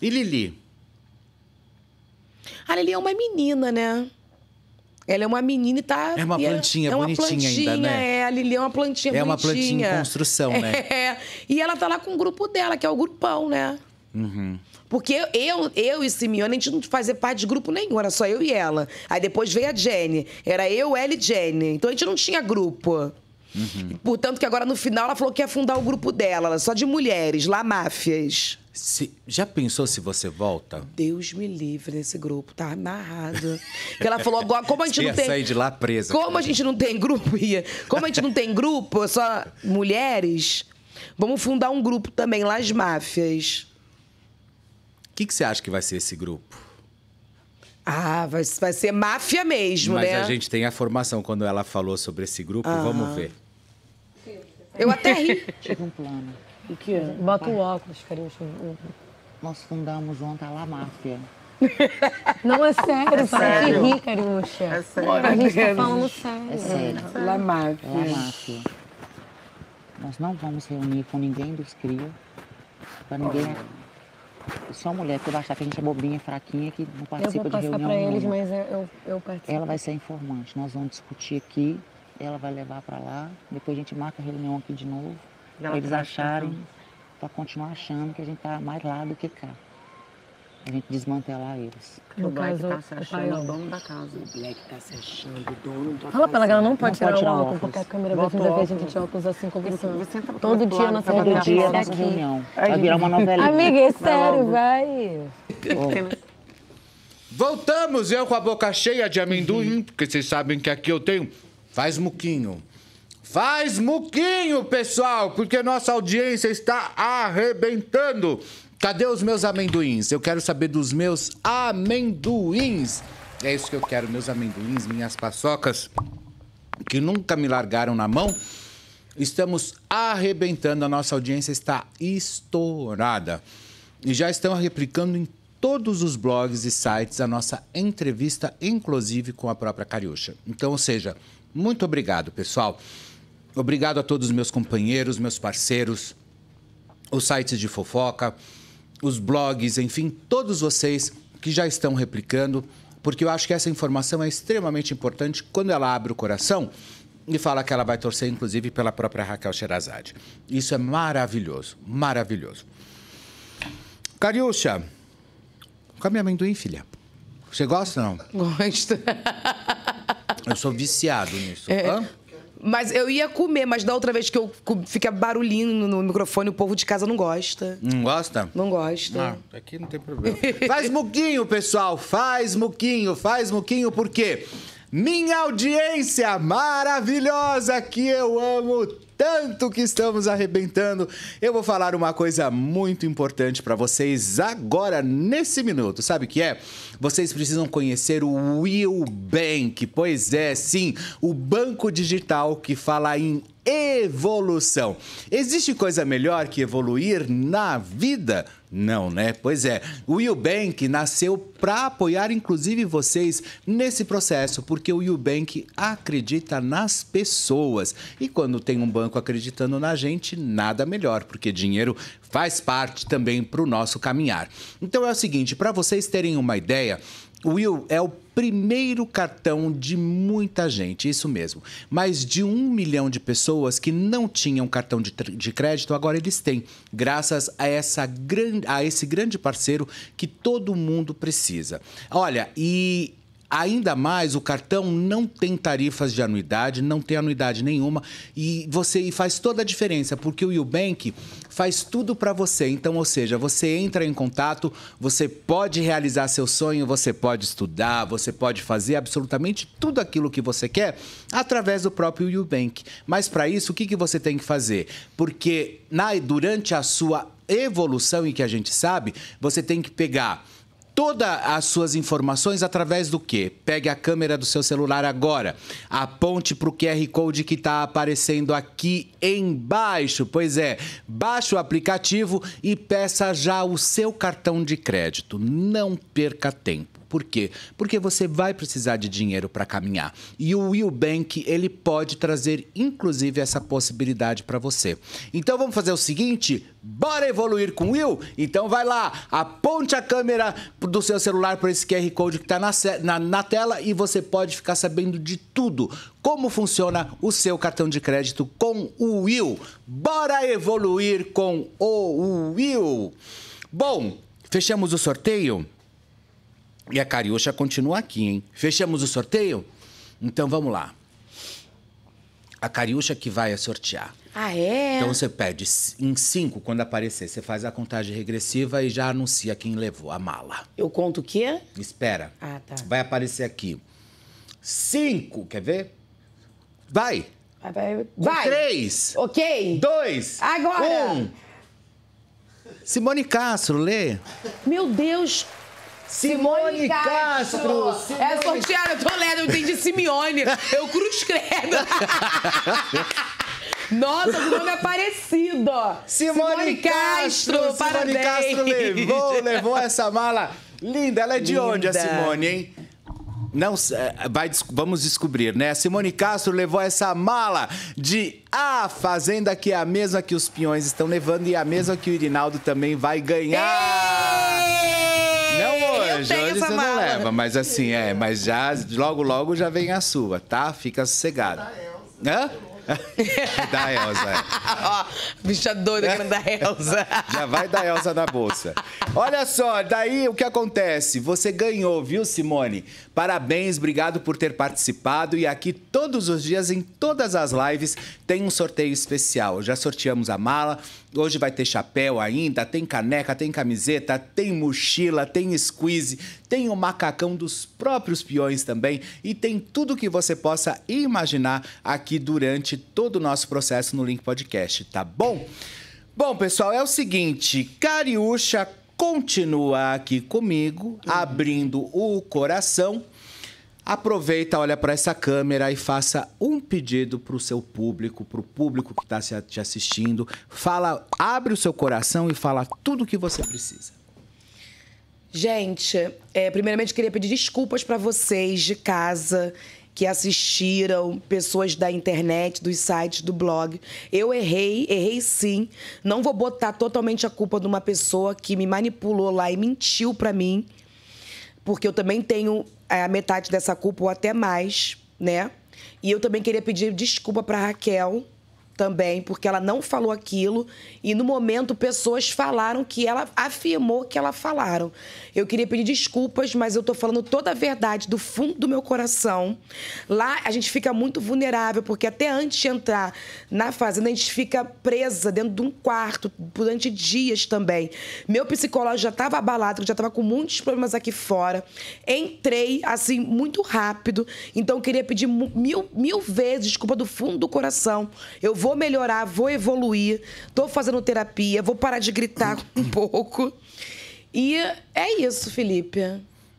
E Lili? A Lili é uma menina, né? Ela é uma menina e tá. É uma é plantinha, é uma bonitinha plantinha, ainda, né? É, a Lili é uma plantinha é bonitinha. É uma plantinha em construção, né? É. E ela tá lá com o grupo dela, que é o grupão, né? Uhum. Porque eu, eu, e Simeone, a gente não fazia parte de grupo nenhum, era só eu e ela. Aí depois veio a Jenny. Era eu, ela e Jenny. Então a gente não tinha grupo. Uhum. Portanto, que agora no final ela falou que ia fundar o grupo dela, só de mulheres, lá máfias. Se, já pensou se você volta? Deus me livre nesse grupo, tá amarrado. Porque ela falou agora, como a gente não tem. sair de lá presa. Como a gente não tem grupo, ia. Como a gente não tem grupo, só mulheres, vamos fundar um grupo também, lá as Máfias que, que você acha que vai ser esse grupo? Ah, vai, vai ser máfia mesmo, Mas né? Mas a gente tem a formação quando ela falou sobre esse grupo, ah. vamos ver. Eu até ri. Tive um plano. O que é, Bota o óculos, carinho. Nós fundamos ontem a La Máfia. Não, é sério, é para de rir, Cariúcha. É sério. A gente tá falando é sério. É sério. La Máfia. La Máfia. Nós não vamos reunir com ninguém dos CRIA, para ninguém... Oh só mulher, porque vai achar que a gente é bobinha, fraquinha, que não participa de reunião. Eu vou passar para eles, mas eu, eu participo. Ela vai ser informante. Nós vamos discutir aqui, ela vai levar para lá. Depois a gente marca a reunião aqui de novo. eles acharem, para continuar achando que a gente está mais lá do que cá a gente desmantelar eles. No o Black caso, tá se achando o, o dono da casa. O Black tá se achando o dono da Fala casa. Fala pra ela que ela não pode não tirar, tirar óculos, óculos, porque a câmera vai fazer a gente de óculos assim conversando. Tá todo dia nós Todo dia, dia nossa reunião. Vai virar uma novelinha. Amiga, é sério, vai. Voltamos, eu com a boca cheia de amendoim, uhum. porque vocês sabem que aqui eu tenho. Faz muquinho. Faz muquinho, pessoal, porque nossa audiência está arrebentando. Cadê os meus amendoins? Eu quero saber dos meus amendoins. É isso que eu quero, meus amendoins, minhas paçocas, que nunca me largaram na mão. Estamos arrebentando, a nossa audiência está estourada. E já estão replicando em todos os blogs e sites a nossa entrevista, inclusive com a própria Cariúcha. Então, ou seja, muito obrigado, pessoal. Obrigado a todos os meus companheiros, meus parceiros, os sites de fofoca, os blogs, enfim, todos vocês que já estão replicando, porque eu acho que essa informação é extremamente importante quando ela abre o coração e fala que ela vai torcer, inclusive, pela própria Raquel Sherazade. Isso é maravilhoso, maravilhoso. Cariúcha, come amendoim, filha. Você gosta ou não? Gosto. Eu sou viciado nisso. É, Hã? Mas eu ia comer, mas da outra vez que eu fica barulhinho no microfone, o povo de casa não gosta. Não gosta? Não gosta. aqui não tem problema. faz muquinho, pessoal, faz muquinho, faz muquinho, por quê? Minha audiência maravilhosa que eu amo tanto que estamos arrebentando. Eu vou falar uma coisa muito importante para vocês agora nesse minuto. Sabe o que é? Vocês precisam conhecer o Will Bank. Pois é, sim, o banco digital que fala em evolução. Existe coisa melhor que evoluir na vida? Não, né? Pois é. O Eubank nasceu para apoiar, inclusive, vocês nesse processo, porque o Eubank acredita nas pessoas. E quando tem um banco acreditando na gente, nada melhor, porque dinheiro faz parte também para o nosso caminhar. Então é o seguinte: para vocês terem uma ideia, Will é o primeiro cartão de muita gente, isso mesmo. Mais de um milhão de pessoas que não tinham cartão de, de crédito, agora eles têm, graças a, essa grande, a esse grande parceiro que todo mundo precisa. Olha, e Ainda mais, o cartão não tem tarifas de anuidade, não tem anuidade nenhuma e você e faz toda a diferença, porque o Ubank faz tudo para você. Então, ou seja, você entra em contato, você pode realizar seu sonho, você pode estudar, você pode fazer absolutamente tudo aquilo que você quer através do próprio Ubank. Mas para isso, o que, que você tem que fazer? Porque na, durante a sua evolução e que a gente sabe, você tem que pegar todas as suas informações através do quê? Pegue a câmera do seu celular agora, aponte para o QR Code que está aparecendo aqui embaixo. Pois é, baixe o aplicativo e peça já o seu cartão de crédito. Não perca tempo. Por quê? Porque você vai precisar de dinheiro para caminhar. E o Will Bank, ele pode trazer inclusive essa possibilidade para você. Então vamos fazer o seguinte, bora evoluir com o Will? Então vai lá, aponte a câmera do seu celular para esse QR Code que está na, na, na tela e você pode ficar sabendo de tudo como funciona o seu cartão de crédito com o Will. Bora evoluir com o Will. Bom, fechamos o sorteio? E a Cariocha continua aqui, hein? Fechamos o sorteio? Então vamos lá. A Cariúcha que vai sortear. Ah, é? Então você pede em cinco, quando aparecer, você faz a contagem regressiva e já anuncia quem levou a mala. Eu conto o quê? Espera. Ah, tá. Vai aparecer aqui. Cinco, quer ver? Vai! vai. vai. Três! Ok! Dois! Agora! Um! Simone Castro, lê! Meu Deus! Simone Castro! Castro. Simone. É sorteada, eu tô lendo, eu entendi Simeone. Eu cruz credo. Nossa, o nome é parecido. Simone, Simone Castro, Castro, parabéns. Simone Castro levou, levou essa mala linda. Ela é de linda. onde, a Simone, hein? Não, é, vai, vamos descobrir, né? A Simone Castro levou essa mala de A Fazenda, que é a mesma que os peões estão levando e é a mesma que o Irinaldo também vai ganhar. Ei! hoje. hoje você mala. não leva, mas assim, é. Mas já, logo, logo já vem a sua, tá? Fica sossegado. Hã? da Elza. É. Ó, bicha doida querendo da Elza. Já vai da Elza na bolsa. Olha só, daí o que acontece? Você ganhou, viu, Simone? Parabéns, obrigado por ter participado. E aqui todos os dias, em todas as lives, tem um sorteio especial. Já sorteamos a mala, Hoje vai ter chapéu ainda, tem caneca, tem camiseta, tem mochila, tem squeeze, tem o macacão dos próprios peões também e tem tudo que você possa imaginar aqui durante todo o nosso processo no Link Podcast, tá bom? Bom, pessoal, é o seguinte, Cariúcha continua aqui comigo, abrindo o coração Aproveita, olha para essa câmera e faça um pedido para o seu público, para o público que está te assistindo. Fala, abre o seu coração e fala tudo o que você precisa. Gente, é, primeiramente queria pedir desculpas para vocês de casa que assistiram, pessoas da internet, dos sites, do blog. Eu errei, errei sim. Não vou botar totalmente a culpa de uma pessoa que me manipulou lá e mentiu para mim porque eu também tenho é, a metade dessa culpa ou até mais, né? E eu também queria pedir desculpa para Raquel também, porque ela não falou aquilo e no momento pessoas falaram que ela afirmou que ela falaram. Eu queria pedir desculpas, mas eu tô falando toda a verdade do fundo do meu coração. Lá a gente fica muito vulnerável, porque até antes de entrar na fazenda a gente fica presa dentro de um quarto durante dias também. Meu psicólogo já estava abalado, já estava com muitos problemas aqui fora. Entrei assim muito rápido, então eu queria pedir mil mil vezes desculpa do fundo do coração. Eu vou vou melhorar, vou evoluir, tô fazendo terapia, vou parar de gritar um pouco. E é isso, Felipe.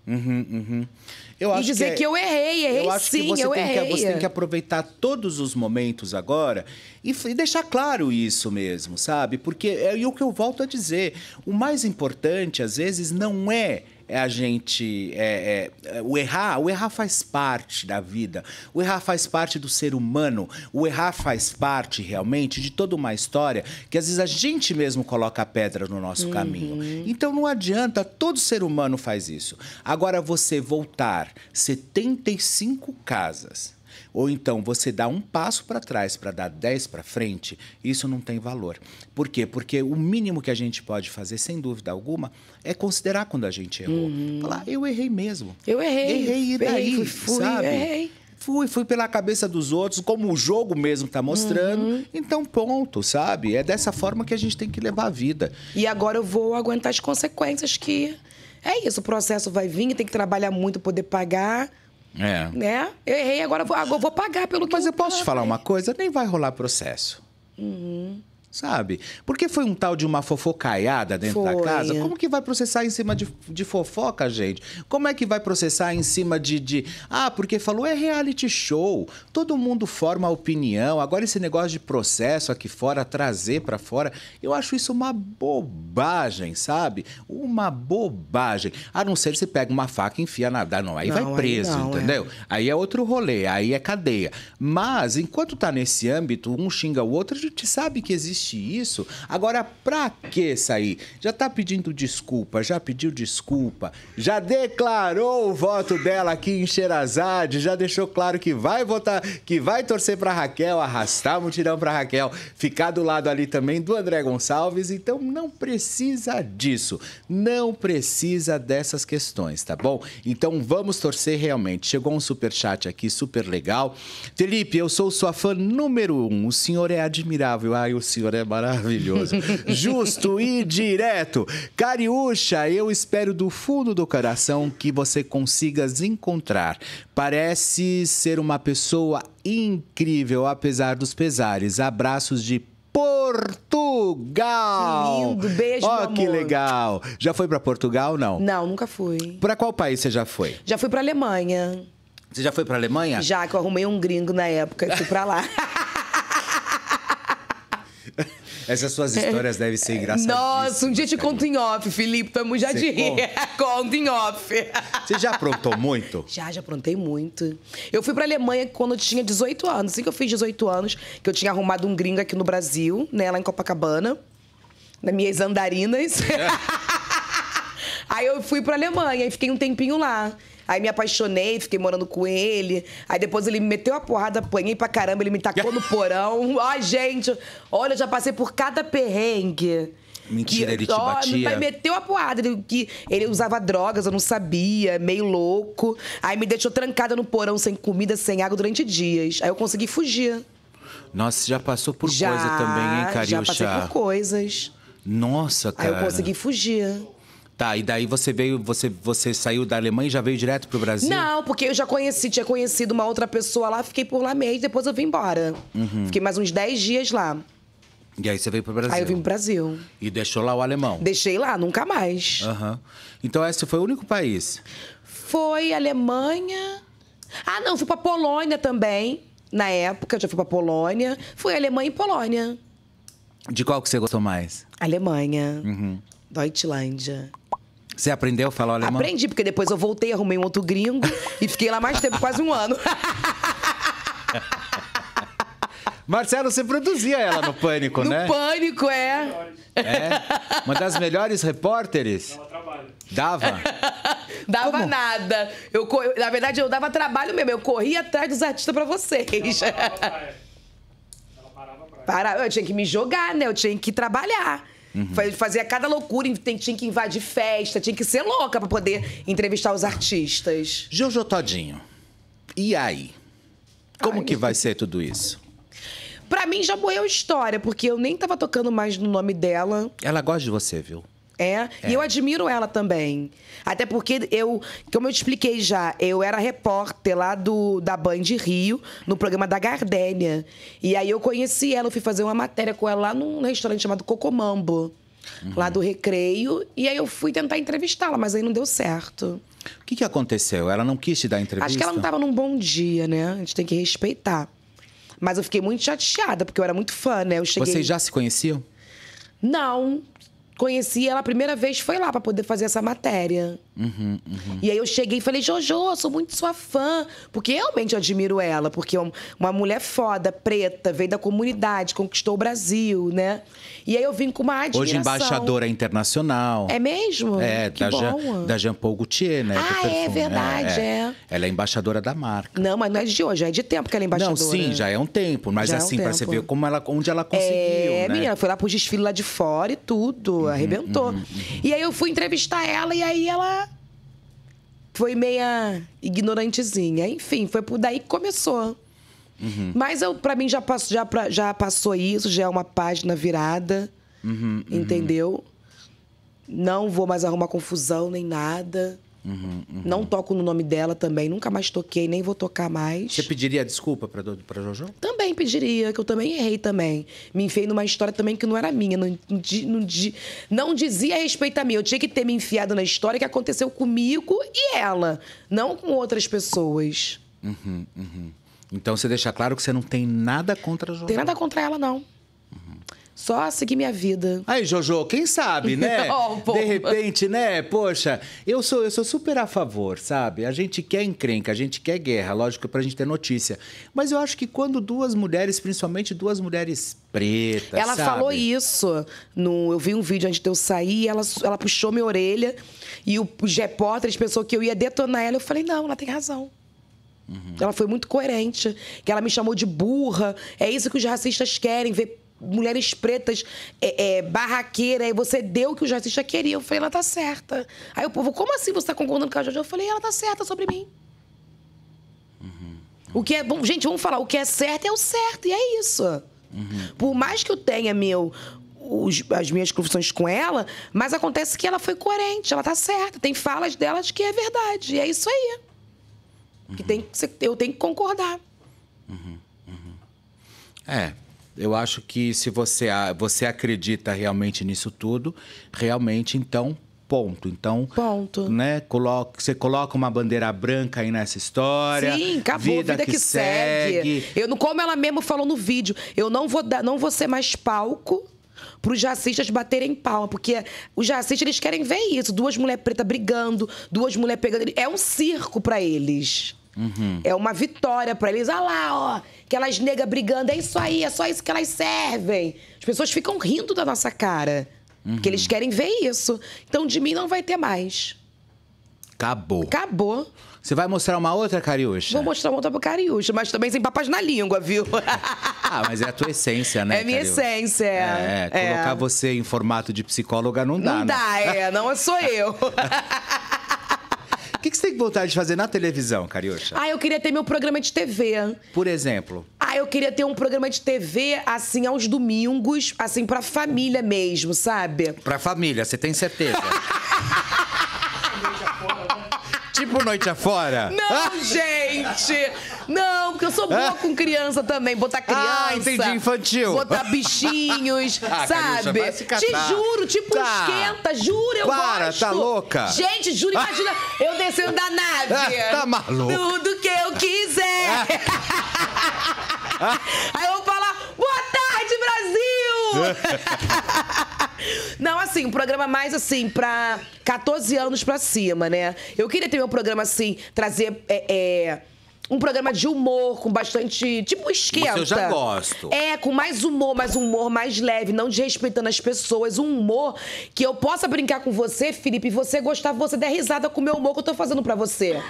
Uhum, uhum. Eu e dizer que, é, que, eu errei, errei eu acho sim, que você eu tem errei. Que, você tem que aproveitar todos os momentos agora e, e deixar claro isso mesmo, sabe? Porque é o que eu volto a dizer. O mais importante, às vezes, não é é a gente. É, é, é, o errar, o errar faz parte da vida. O errar faz parte do ser humano. O errar faz parte realmente de toda uma história que às vezes a gente mesmo coloca a pedra no nosso uhum. caminho. Então não adianta, todo ser humano faz isso. Agora você voltar 75 casas ou então você dá um passo para trás para dar 10 para frente, isso não tem valor. Por quê? Porque o mínimo que a gente pode fazer, sem dúvida alguma, é considerar quando a gente errou. Uhum. Falar, ah, eu errei mesmo. Eu errei. Errei e daí, fui, fui, sabe? Errei. Fui, fui pela cabeça dos outros, como o jogo mesmo está mostrando. Uhum. Então, ponto, sabe? É dessa forma que a gente tem que levar a vida. E agora eu vou aguentar as consequências que. É isso, o processo vai vir, tem que trabalhar muito para poder pagar é. Né? Eu errei, agora vou, vou pagar pelo que Mas eu, eu posso te falar uma coisa? Nem vai rolar processo. Uhum sabe? Porque foi um tal de uma fofocaiada dentro foi. da casa. Como que vai processar em cima de, de fofoca, gente? Como é que vai processar em cima de, de. Ah, porque falou é reality show. Todo mundo forma opinião. Agora esse negócio de processo aqui fora, trazer para fora, eu acho isso uma bobagem, sabe? Uma bobagem. A não ser se pega uma faca e enfia na. Não, aí não, vai preso, aí não, é. entendeu? É. Aí é outro rolê, aí é cadeia. Mas, enquanto tá nesse âmbito, um xinga o outro, a gente sabe que existe existe isso, agora pra que sair? Já tá pedindo desculpa, já pediu desculpa, já declarou o voto dela aqui em Xerazade, já deixou claro que vai votar, que vai torcer pra Raquel, arrastar o mutirão pra Raquel, ficar do lado ali também do André Gonçalves, então não precisa disso, não precisa dessas questões, tá bom? Então vamos torcer realmente. Chegou um super chat aqui, super legal. Felipe, eu sou sua fã número um, o senhor é admirável. Ai, o senhor é maravilhoso. Justo e direto. Cariúcha, eu espero do fundo do coração que você consiga encontrar. Parece ser uma pessoa incrível, apesar dos pesares. Abraços de Portugal. Que lindo, beijo, Ó, oh, que legal. Já foi para Portugal não? Não, nunca fui. Para qual país você já foi? Já fui para Alemanha. Você já foi para Alemanha? Já, que eu arrumei um gringo na época e fui para lá. Essas suas histórias devem ser é, engraçadas. Nossa, um dia te conto em off, Felipe. Tamo já de rir. Conto em off. Você já aprontou muito? Já, já aprontei muito. Eu fui pra Alemanha quando eu tinha 18 anos. Assim que eu fiz 18 anos, que eu tinha arrumado um gringo aqui no Brasil, né? Lá em Copacabana. Nas minhas andarinas. É. Aí eu fui pra Alemanha e fiquei um tempinho lá. Aí me apaixonei, fiquei morando com ele. Aí depois ele me meteu a porrada, apanhei pra caramba, ele me tacou no porão. Ai, gente, olha, eu já passei por cada perrengue. Mentira, que, ele te ó, batia. Meu pai meteu a porrada. Ele, que ele usava drogas, eu não sabia, meio louco. Aí me deixou trancada no porão, sem comida, sem água, durante dias. Aí eu consegui fugir. Nossa, já passou por já, coisa também, hein, Cariúcha? Já passei por coisas. Nossa, cara. Aí eu consegui fugir. Tá, e daí você veio, você, você saiu da Alemanha e já veio direto pro Brasil? Não, porque eu já conheci, tinha conhecido uma outra pessoa lá, fiquei por lá mês, depois eu vim embora. Uhum. Fiquei mais uns 10 dias lá. E aí você veio pro Brasil? Aí eu vim pro Brasil. E deixou lá o alemão? Deixei lá, nunca mais. Uhum. Então esse foi o único país? Foi Alemanha. Ah, não, fui pra Polônia também. Na época, já fui pra Polônia. Fui Alemanha e Polônia. De qual que você gostou mais? Alemanha. Uhum. Deutschlandia. Você aprendeu a falar alemão? Aprendi, porque depois eu voltei, arrumei um outro gringo e fiquei lá mais tempo, quase um ano. Marcelo, você produzia ela no Pânico, no né? No Pânico, é. É. Uma das melhores repórteres. Dava trabalho. Dava? dava Como? nada. Eu, eu, na verdade, eu dava trabalho mesmo. Eu corria atrás dos artistas para vocês. Ela parava, pra ela parava pra eu tinha que me jogar, né? Eu tinha que trabalhar. Uhum. Fazia cada loucura, tinha que invadir festa, tinha que ser louca para poder entrevistar os artistas. Jojo Todinho, e aí? Como Ai, que vai ser tudo isso? Pra mim já morreu história, porque eu nem tava tocando mais no nome dela. Ela gosta de você, viu? É. E é. eu admiro ela também. Até porque eu, como eu te expliquei já, eu era repórter lá do, da Band Rio, no programa da Gardênia. E aí eu conheci ela, eu fui fazer uma matéria com ela lá num restaurante chamado Cocomambo. Uhum. Lá do recreio. E aí eu fui tentar entrevistá-la, mas aí não deu certo. O que, que aconteceu? Ela não quis te dar entrevista? Acho que ela não estava num bom dia, né? A gente tem que respeitar. Mas eu fiquei muito chateada, porque eu era muito fã, né? Eu cheguei... Vocês já se conheciam? Não, Conheci ela a primeira vez, foi lá para poder fazer essa matéria. Uhum, uhum. E aí eu cheguei e falei, Jojo, sou muito sua fã. Porque realmente eu admiro ela, porque é uma mulher foda, preta, veio da comunidade, conquistou o Brasil, né? E aí eu vim com uma admiração. Hoje embaixadora internacional. É mesmo? É, da, Jean, da Jean Paul Gaultier, né? Ah, é, é verdade, é. é, Ela é embaixadora da marca. Não, mas não é de hoje, é de tempo que ela é embaixadora. Não, sim, já é um tempo. Mas já assim, é um assim, pra você ver como ela, onde ela é, conseguiu, É, né? menina, foi lá pro desfile lá de fora e tudo, uhum, arrebentou. Uhum, uhum. E aí eu fui entrevistar ela e aí ela foi meia ignorantezinha. Enfim, foi por daí que começou. Uhum. Mas eu, para mim já, passo, já, já passou isso, já é uma página virada, uhum, uhum. entendeu? Não vou mais arrumar confusão nem nada. Uhum, uhum. Não toco no nome dela também, nunca mais toquei, nem vou tocar mais. Você pediria desculpa pra, pra Jojo? Também pediria, que eu também errei também. Me enfiei numa história também que não era minha, não, não, não, dizia respeito a mim. Eu tinha que ter me enfiado na história que aconteceu comigo e ela, não com outras pessoas. Uhum, uhum. então você deixa claro que você não tem nada contra a Jojo? Tem nada contra ela, não só seguir minha vida. Aí, Jojo, quem sabe, né? de repente, né? Poxa, eu sou, eu sou super a favor, sabe? A gente quer encrenca, a gente quer guerra, lógico, pra gente ter notícia. Mas eu acho que quando duas mulheres, principalmente duas mulheres pretas. Ela sabe? falou isso. No, eu vi um vídeo antes de eu sair, ela, ela puxou minha orelha e o, os repórteres pensou que eu ia detonar ela. Eu falei, não, ela tem razão. Uhum. Ela foi muito coerente, que ela me chamou de burra. É isso que os racistas querem, ver mulheres pretas, é, é, barraqueira, e você deu o que o racistas queria Eu falei, ela tá certa. Aí o povo, como assim você tá concordando com a Jojo? Eu falei, ela tá certa sobre mim. Uhum. O que é bom, gente, vamos falar, o que é certo é o certo, e é isso. Uhum. Por mais que eu tenha meu, os, as minhas confusões com ela, mas acontece que ela foi coerente, ela tá certa. Tem falas delas que é verdade, e é isso aí. Uhum. Que tem, eu tenho que concordar. Uhum, uhum. É, eu acho que se você, você acredita realmente nisso tudo, realmente então ponto. Então, ponto. Né, coloca, você coloca uma bandeira branca aí nessa história. Sim, acabou, vida, vida que, que segue. segue. Eu não como ela mesmo falou no vídeo, eu não vou dar, não vou ser mais palco para os jacistas baterem palma, porque os jacistas eles querem ver isso, duas mulheres pretas brigando, duas mulheres pegando, é um circo para eles. Uhum. É uma vitória para eles. Olha ah lá, ó, aquelas negras brigando. É isso aí, é só isso que elas servem. As pessoas ficam rindo da nossa cara. Uhum. Porque eles querem ver isso. Então, de mim não vai ter mais. Acabou. Acabou. Você vai mostrar uma outra Cariúcha? Vou mostrar uma outra Cariúcha, mas também sem papas na língua, viu? ah, mas é a tua essência, né? É minha Cariúcha? essência. É, é, é, colocar você em formato de psicóloga não dá. Não né? dá, é. Não sou eu. que, que você tem vontade de fazer na televisão, Cariocha? Ah, eu queria ter meu programa de TV. Por exemplo? Ah, eu queria ter um programa de TV, assim, aos domingos, assim, pra família mesmo, sabe? Pra família, você tem certeza? tipo noite afora? Não, gente! Não, porque eu sou boa ah. com criança também. Botar ah, criança. Ah, entendi, infantil. Botar bichinhos, ah, sabe? Caruxa, Te juro, tipo tá. esquenta, juro, eu Para, tá gosto. tá louca? Gente, juro, imagina eu descendo da nave. tá maluco? Tudo que eu quiser. Aí eu vou falar, boa tarde, Brasil! Não, assim, um programa mais assim, pra 14 anos pra cima, né? Eu queria ter um programa assim, trazer. É, é, um programa de humor, com bastante. Tipo, esquenta. Mas eu já gosto. É, com mais humor, mas um humor mais leve, não desrespeitando as pessoas. Um humor que eu possa brincar com você, Felipe, e você gostar, você der risada com o meu humor que eu tô fazendo pra você.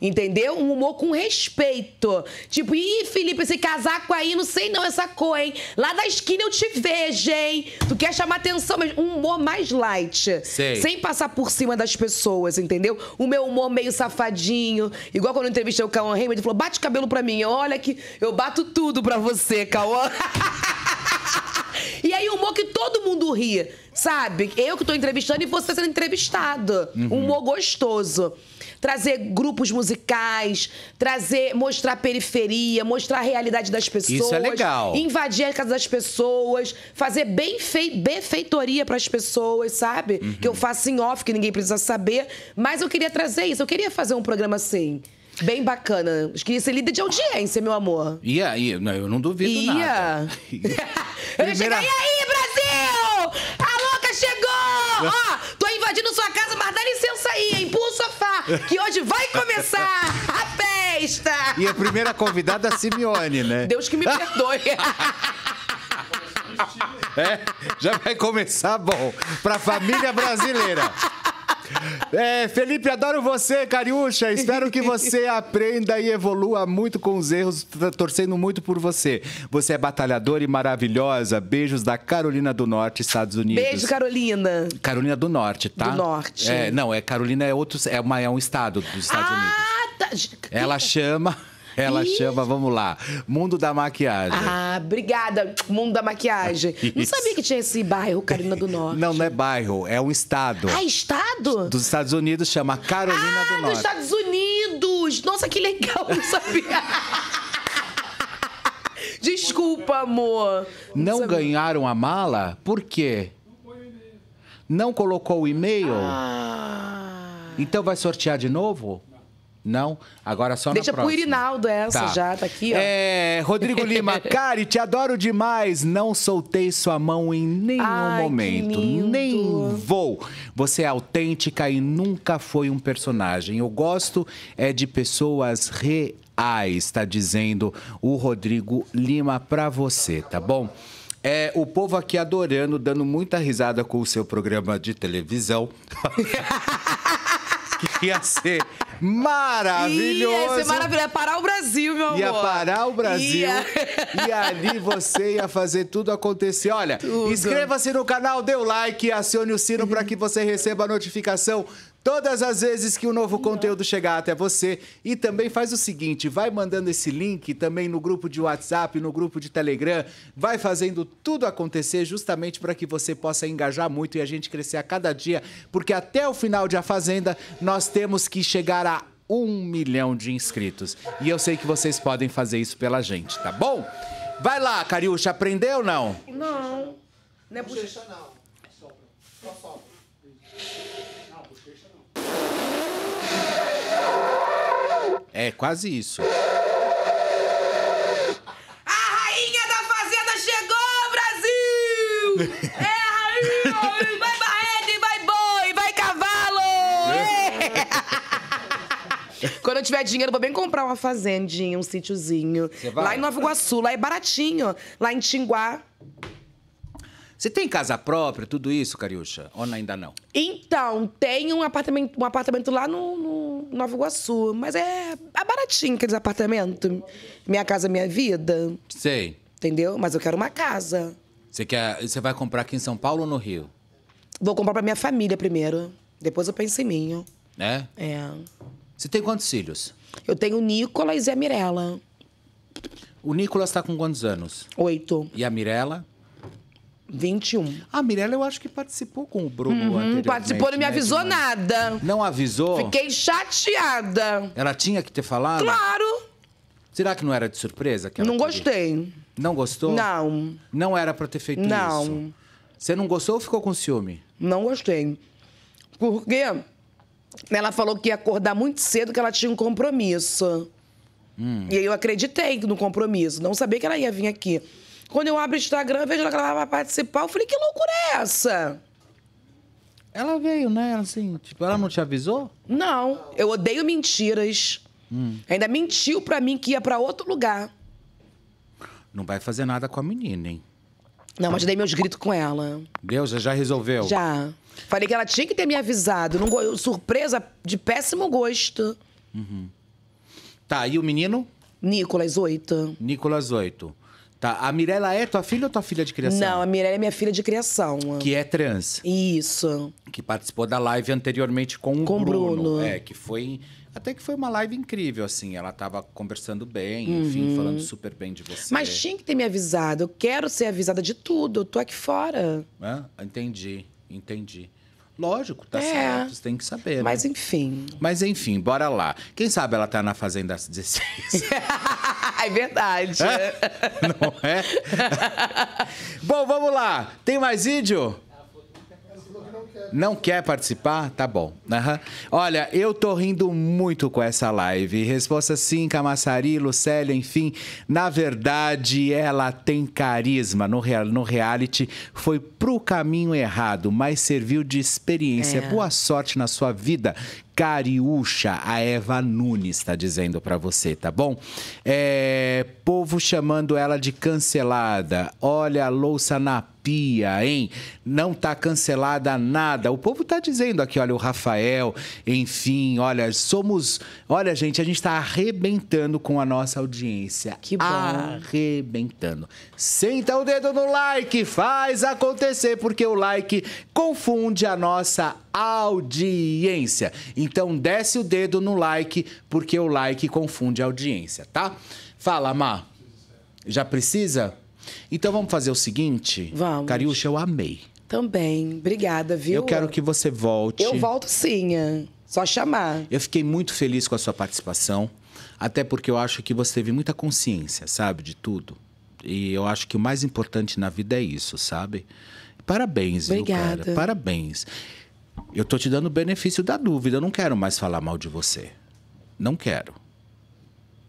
Entendeu? Um humor com respeito. Tipo, ih, Felipe, esse casaco aí, não sei não essa cor, hein? Lá da esquina eu te vejo, hein? Tu quer chamar atenção, mas um humor mais light. Sei. Sem passar por cima das pessoas, entendeu? O meu humor meio safadinho. Igual quando eu entrevistei o Cauã Raymond, ele falou: bate o cabelo pra mim. Olha que eu bato tudo pra você, Cauã. E aí, humor que todo mundo ri, sabe? Eu que tô entrevistando e você sendo entrevistado. Uhum. Um humor gostoso trazer grupos musicais, trazer, mostrar a periferia, mostrar a realidade das pessoas. Isso é legal. Invadir a casa das pessoas, fazer bem fei benfeitoria para as pessoas, sabe? Uhum. Que eu uhum. faço em off, que ninguém precisa saber. Mas eu queria trazer isso, eu queria fazer um programa assim. Bem bacana. Acho que ia ser líder de audiência, meu amor. Ia, ia. Não, eu não duvido ia. nada. Ia. eu ia chegar, e aí, Brasil? Alô! chegou! É. Ó, oh, tô invadindo sua casa, mas dá licença aí, hein? Empurra o sofá, que hoje vai começar a festa! E a primeira convidada, a Simeone, né? Deus que me perdoe. É, já vai começar bom. Pra família brasileira. É, Felipe, adoro você, Cariúcha. Espero que você aprenda e evolua muito com os erros, torcendo muito por você. Você é batalhadora e maravilhosa. Beijos da Carolina do Norte, Estados Unidos. Beijo, Carolina. Carolina do Norte, tá? Do Norte. É, não, é Carolina é outro, é, uma, é um estado dos Estados ah, Unidos. Tá. Ela chama ela chama, vamos lá, Mundo da Maquiagem. Ah, obrigada, Mundo da Maquiagem. Isso. Não sabia que tinha esse bairro, Carolina do Norte. Não, não é bairro, é um estado. Ah, é estado? Dos Estados Unidos, chama Carolina ah, do Norte. dos Estados Unidos! Nossa, que legal, não sabia. Desculpa, amor. Não ganharam a mala? Por quê? Não colocou o e-mail? Ah. Então vai sortear de novo? Não? Agora só Deixa na próxima. pro Irinaldo essa tá. já, tá aqui, ó. É, Rodrigo Lima, Cari, te adoro demais. Não soltei sua mão em nenhum Ai, momento. Nem vou. Você é autêntica e nunca foi um personagem. Eu gosto é de pessoas reais, está dizendo o Rodrigo Lima pra você, tá bom? É, o povo aqui adorando, dando muita risada com o seu programa de televisão. que ia ser Maravilhoso! Ia ser é maravilhoso. Ia é parar o Brasil, meu amor. Ia parar o Brasil. Ia... E ali você ia fazer tudo acontecer. Olha, inscreva-se no canal, dê o like, acione o sino para que você receba a notificação todas as vezes que o um novo conteúdo chegar até você. E também faz o seguinte, vai mandando esse link também no grupo de WhatsApp, no grupo de Telegram, vai fazendo tudo acontecer justamente para que você possa engajar muito e a gente crescer a cada dia, porque até o final de A Fazenda nós temos que chegar a um milhão de inscritos. E eu sei que vocês podem fazer isso pela gente, tá bom? Vai lá, Cariúcha, aprendeu ou não? Não. Não é bochecha, não. Sopra. Só sopra. É quase isso. A rainha da fazenda chegou, Brasil! É a rainha! Vai barrete, vai boi, vai cavalo! É. Quando eu tiver dinheiro, vou bem comprar uma fazendinha, um sítiozinho. Lá em Nova Iguaçu, lá é baratinho. Lá em Tinguá, você tem casa própria, tudo isso, Cariúcha? Ou ainda não? Então, tem um apartamento, um apartamento lá no, no Nova Iguaçu, mas é, é baratinho aqueles apartamentos. Minha casa, minha vida. Sei. Entendeu? Mas eu quero uma casa. Você, quer, você vai comprar aqui em São Paulo ou no Rio? Vou comprar pra minha família primeiro. Depois eu penso em mim. É? É. Você tem quantos filhos? Eu tenho o Nicolas e a Mirella. O Nicolas tá com quantos anos? Oito. E a Mirella? 21. A Mirella, eu acho que participou com o Bruno uhum, Participou, não me né, avisou né? nada. Não avisou? Fiquei chateada. Ela tinha que ter falado? Claro! Será que não era de surpresa? Que ela não teve? gostei. Não gostou? Não. Não era pra ter feito não. isso? Não. Você não gostou ou ficou com ciúme? Não gostei. Porque ela falou que ia acordar muito cedo, que ela tinha um compromisso. Hum. E aí eu acreditei no compromisso. Não sabia que ela ia vir aqui. Quando eu abro o Instagram, vejo ela que ela vai participar. Eu falei, que loucura é essa? Ela veio, né? Assim, tipo, ela não te avisou? Não, eu odeio mentiras. Hum. Ainda mentiu pra mim que ia pra outro lugar. Não vai fazer nada com a menina, hein? Não, mas dei meus gritos com ela. Deus, já resolveu? Já. Falei que ela tinha que ter me avisado. Não, surpresa de péssimo gosto. Uhum. Tá, e o menino? Nicolas, oito. Nicolas, oito. Tá. A Mirella é tua filha ou tua filha de criação? Não, a Mirella é minha filha de criação. Que é trans. Isso. Que participou da live anteriormente com o com Bruno. Bruno. É, que foi. Até que foi uma live incrível, assim. Ela tava conversando bem, uhum. enfim, falando super bem de você. Mas tinha que ter me avisado. Eu quero ser avisada de tudo. Eu tô aqui fora. Ah, entendi, entendi. Lógico, tá é. certo, você tem que saber. Né? Mas né? enfim. Mas enfim, bora lá. Quem sabe ela tá na Fazenda 16. é verdade. É? Não é? Bom, vamos lá. Tem mais vídeo? Não quer participar? Tá bom. Uhum. Olha, eu tô rindo muito com essa live. Resposta sim, Camassari, Lucélia, enfim. Na verdade, ela tem carisma. No, real, no reality foi pro caminho errado, mas serviu de experiência. É. Boa sorte na sua vida. Cariúcha, a Eva Nunes está dizendo para você, tá bom? É, povo chamando ela de cancelada. Olha a louça na simpatia, hein? Não tá cancelada nada. O povo tá dizendo aqui, olha, o Rafael, enfim, olha, somos. Olha, gente, a gente tá arrebentando com a nossa audiência. Que bom. Arrebentando. Senta o dedo no like, faz acontecer, porque o like confunde a nossa audiência. Então desce o dedo no like, porque o like confunde a audiência, tá? Fala, Má. Já precisa? Então vamos fazer o seguinte? Vamos. Cariúcha, eu amei. Também. Obrigada, viu? Eu quero que você volte. Eu volto sim. É. Só chamar. Eu fiquei muito feliz com a sua participação, até porque eu acho que você teve muita consciência, sabe, de tudo. E eu acho que o mais importante na vida é isso, sabe? Parabéns, Obrigada. viu, cara? Parabéns. Eu tô te dando o benefício da dúvida, eu não quero mais falar mal de você. Não quero.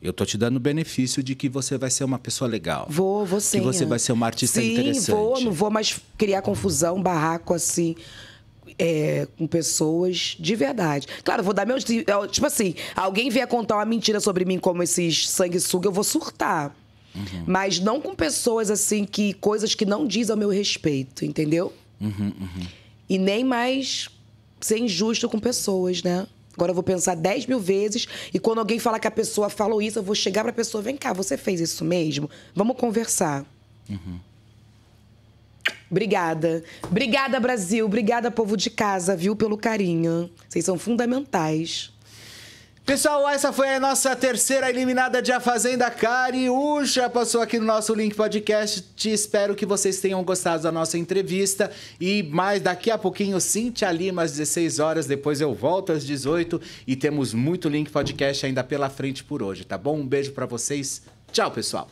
Eu tô te dando o benefício de que você vai ser uma pessoa legal. Vou, vou sim. Que você vai ser uma artista sim, interessante. Sim, vou, não vou mais criar confusão, barraco assim. É, com pessoas de verdade. Claro, vou dar meus. Tipo assim, alguém vier contar uma mentira sobre mim, como esses sanguessuga, eu vou surtar. Uhum. Mas não com pessoas assim que. coisas que não diz ao meu respeito, entendeu? Uhum, uhum. E nem mais ser injusto com pessoas, né? Agora eu vou pensar 10 mil vezes e quando alguém falar que a pessoa falou isso, eu vou chegar para a pessoa: vem cá, você fez isso mesmo? Vamos conversar. Uhum. Obrigada. Obrigada, Brasil. Obrigada, povo de casa, viu, pelo carinho. Vocês são fundamentais. Pessoal, essa foi a nossa terceira eliminada de A Fazenda Cariúcha. Passou aqui no nosso link podcast. Te espero que vocês tenham gostado da nossa entrevista. E mais daqui a pouquinho, Cintia Lima, às 16 horas. Depois eu volto às 18. E temos muito link podcast ainda pela frente por hoje, tá bom? Um beijo para vocês. Tchau, pessoal.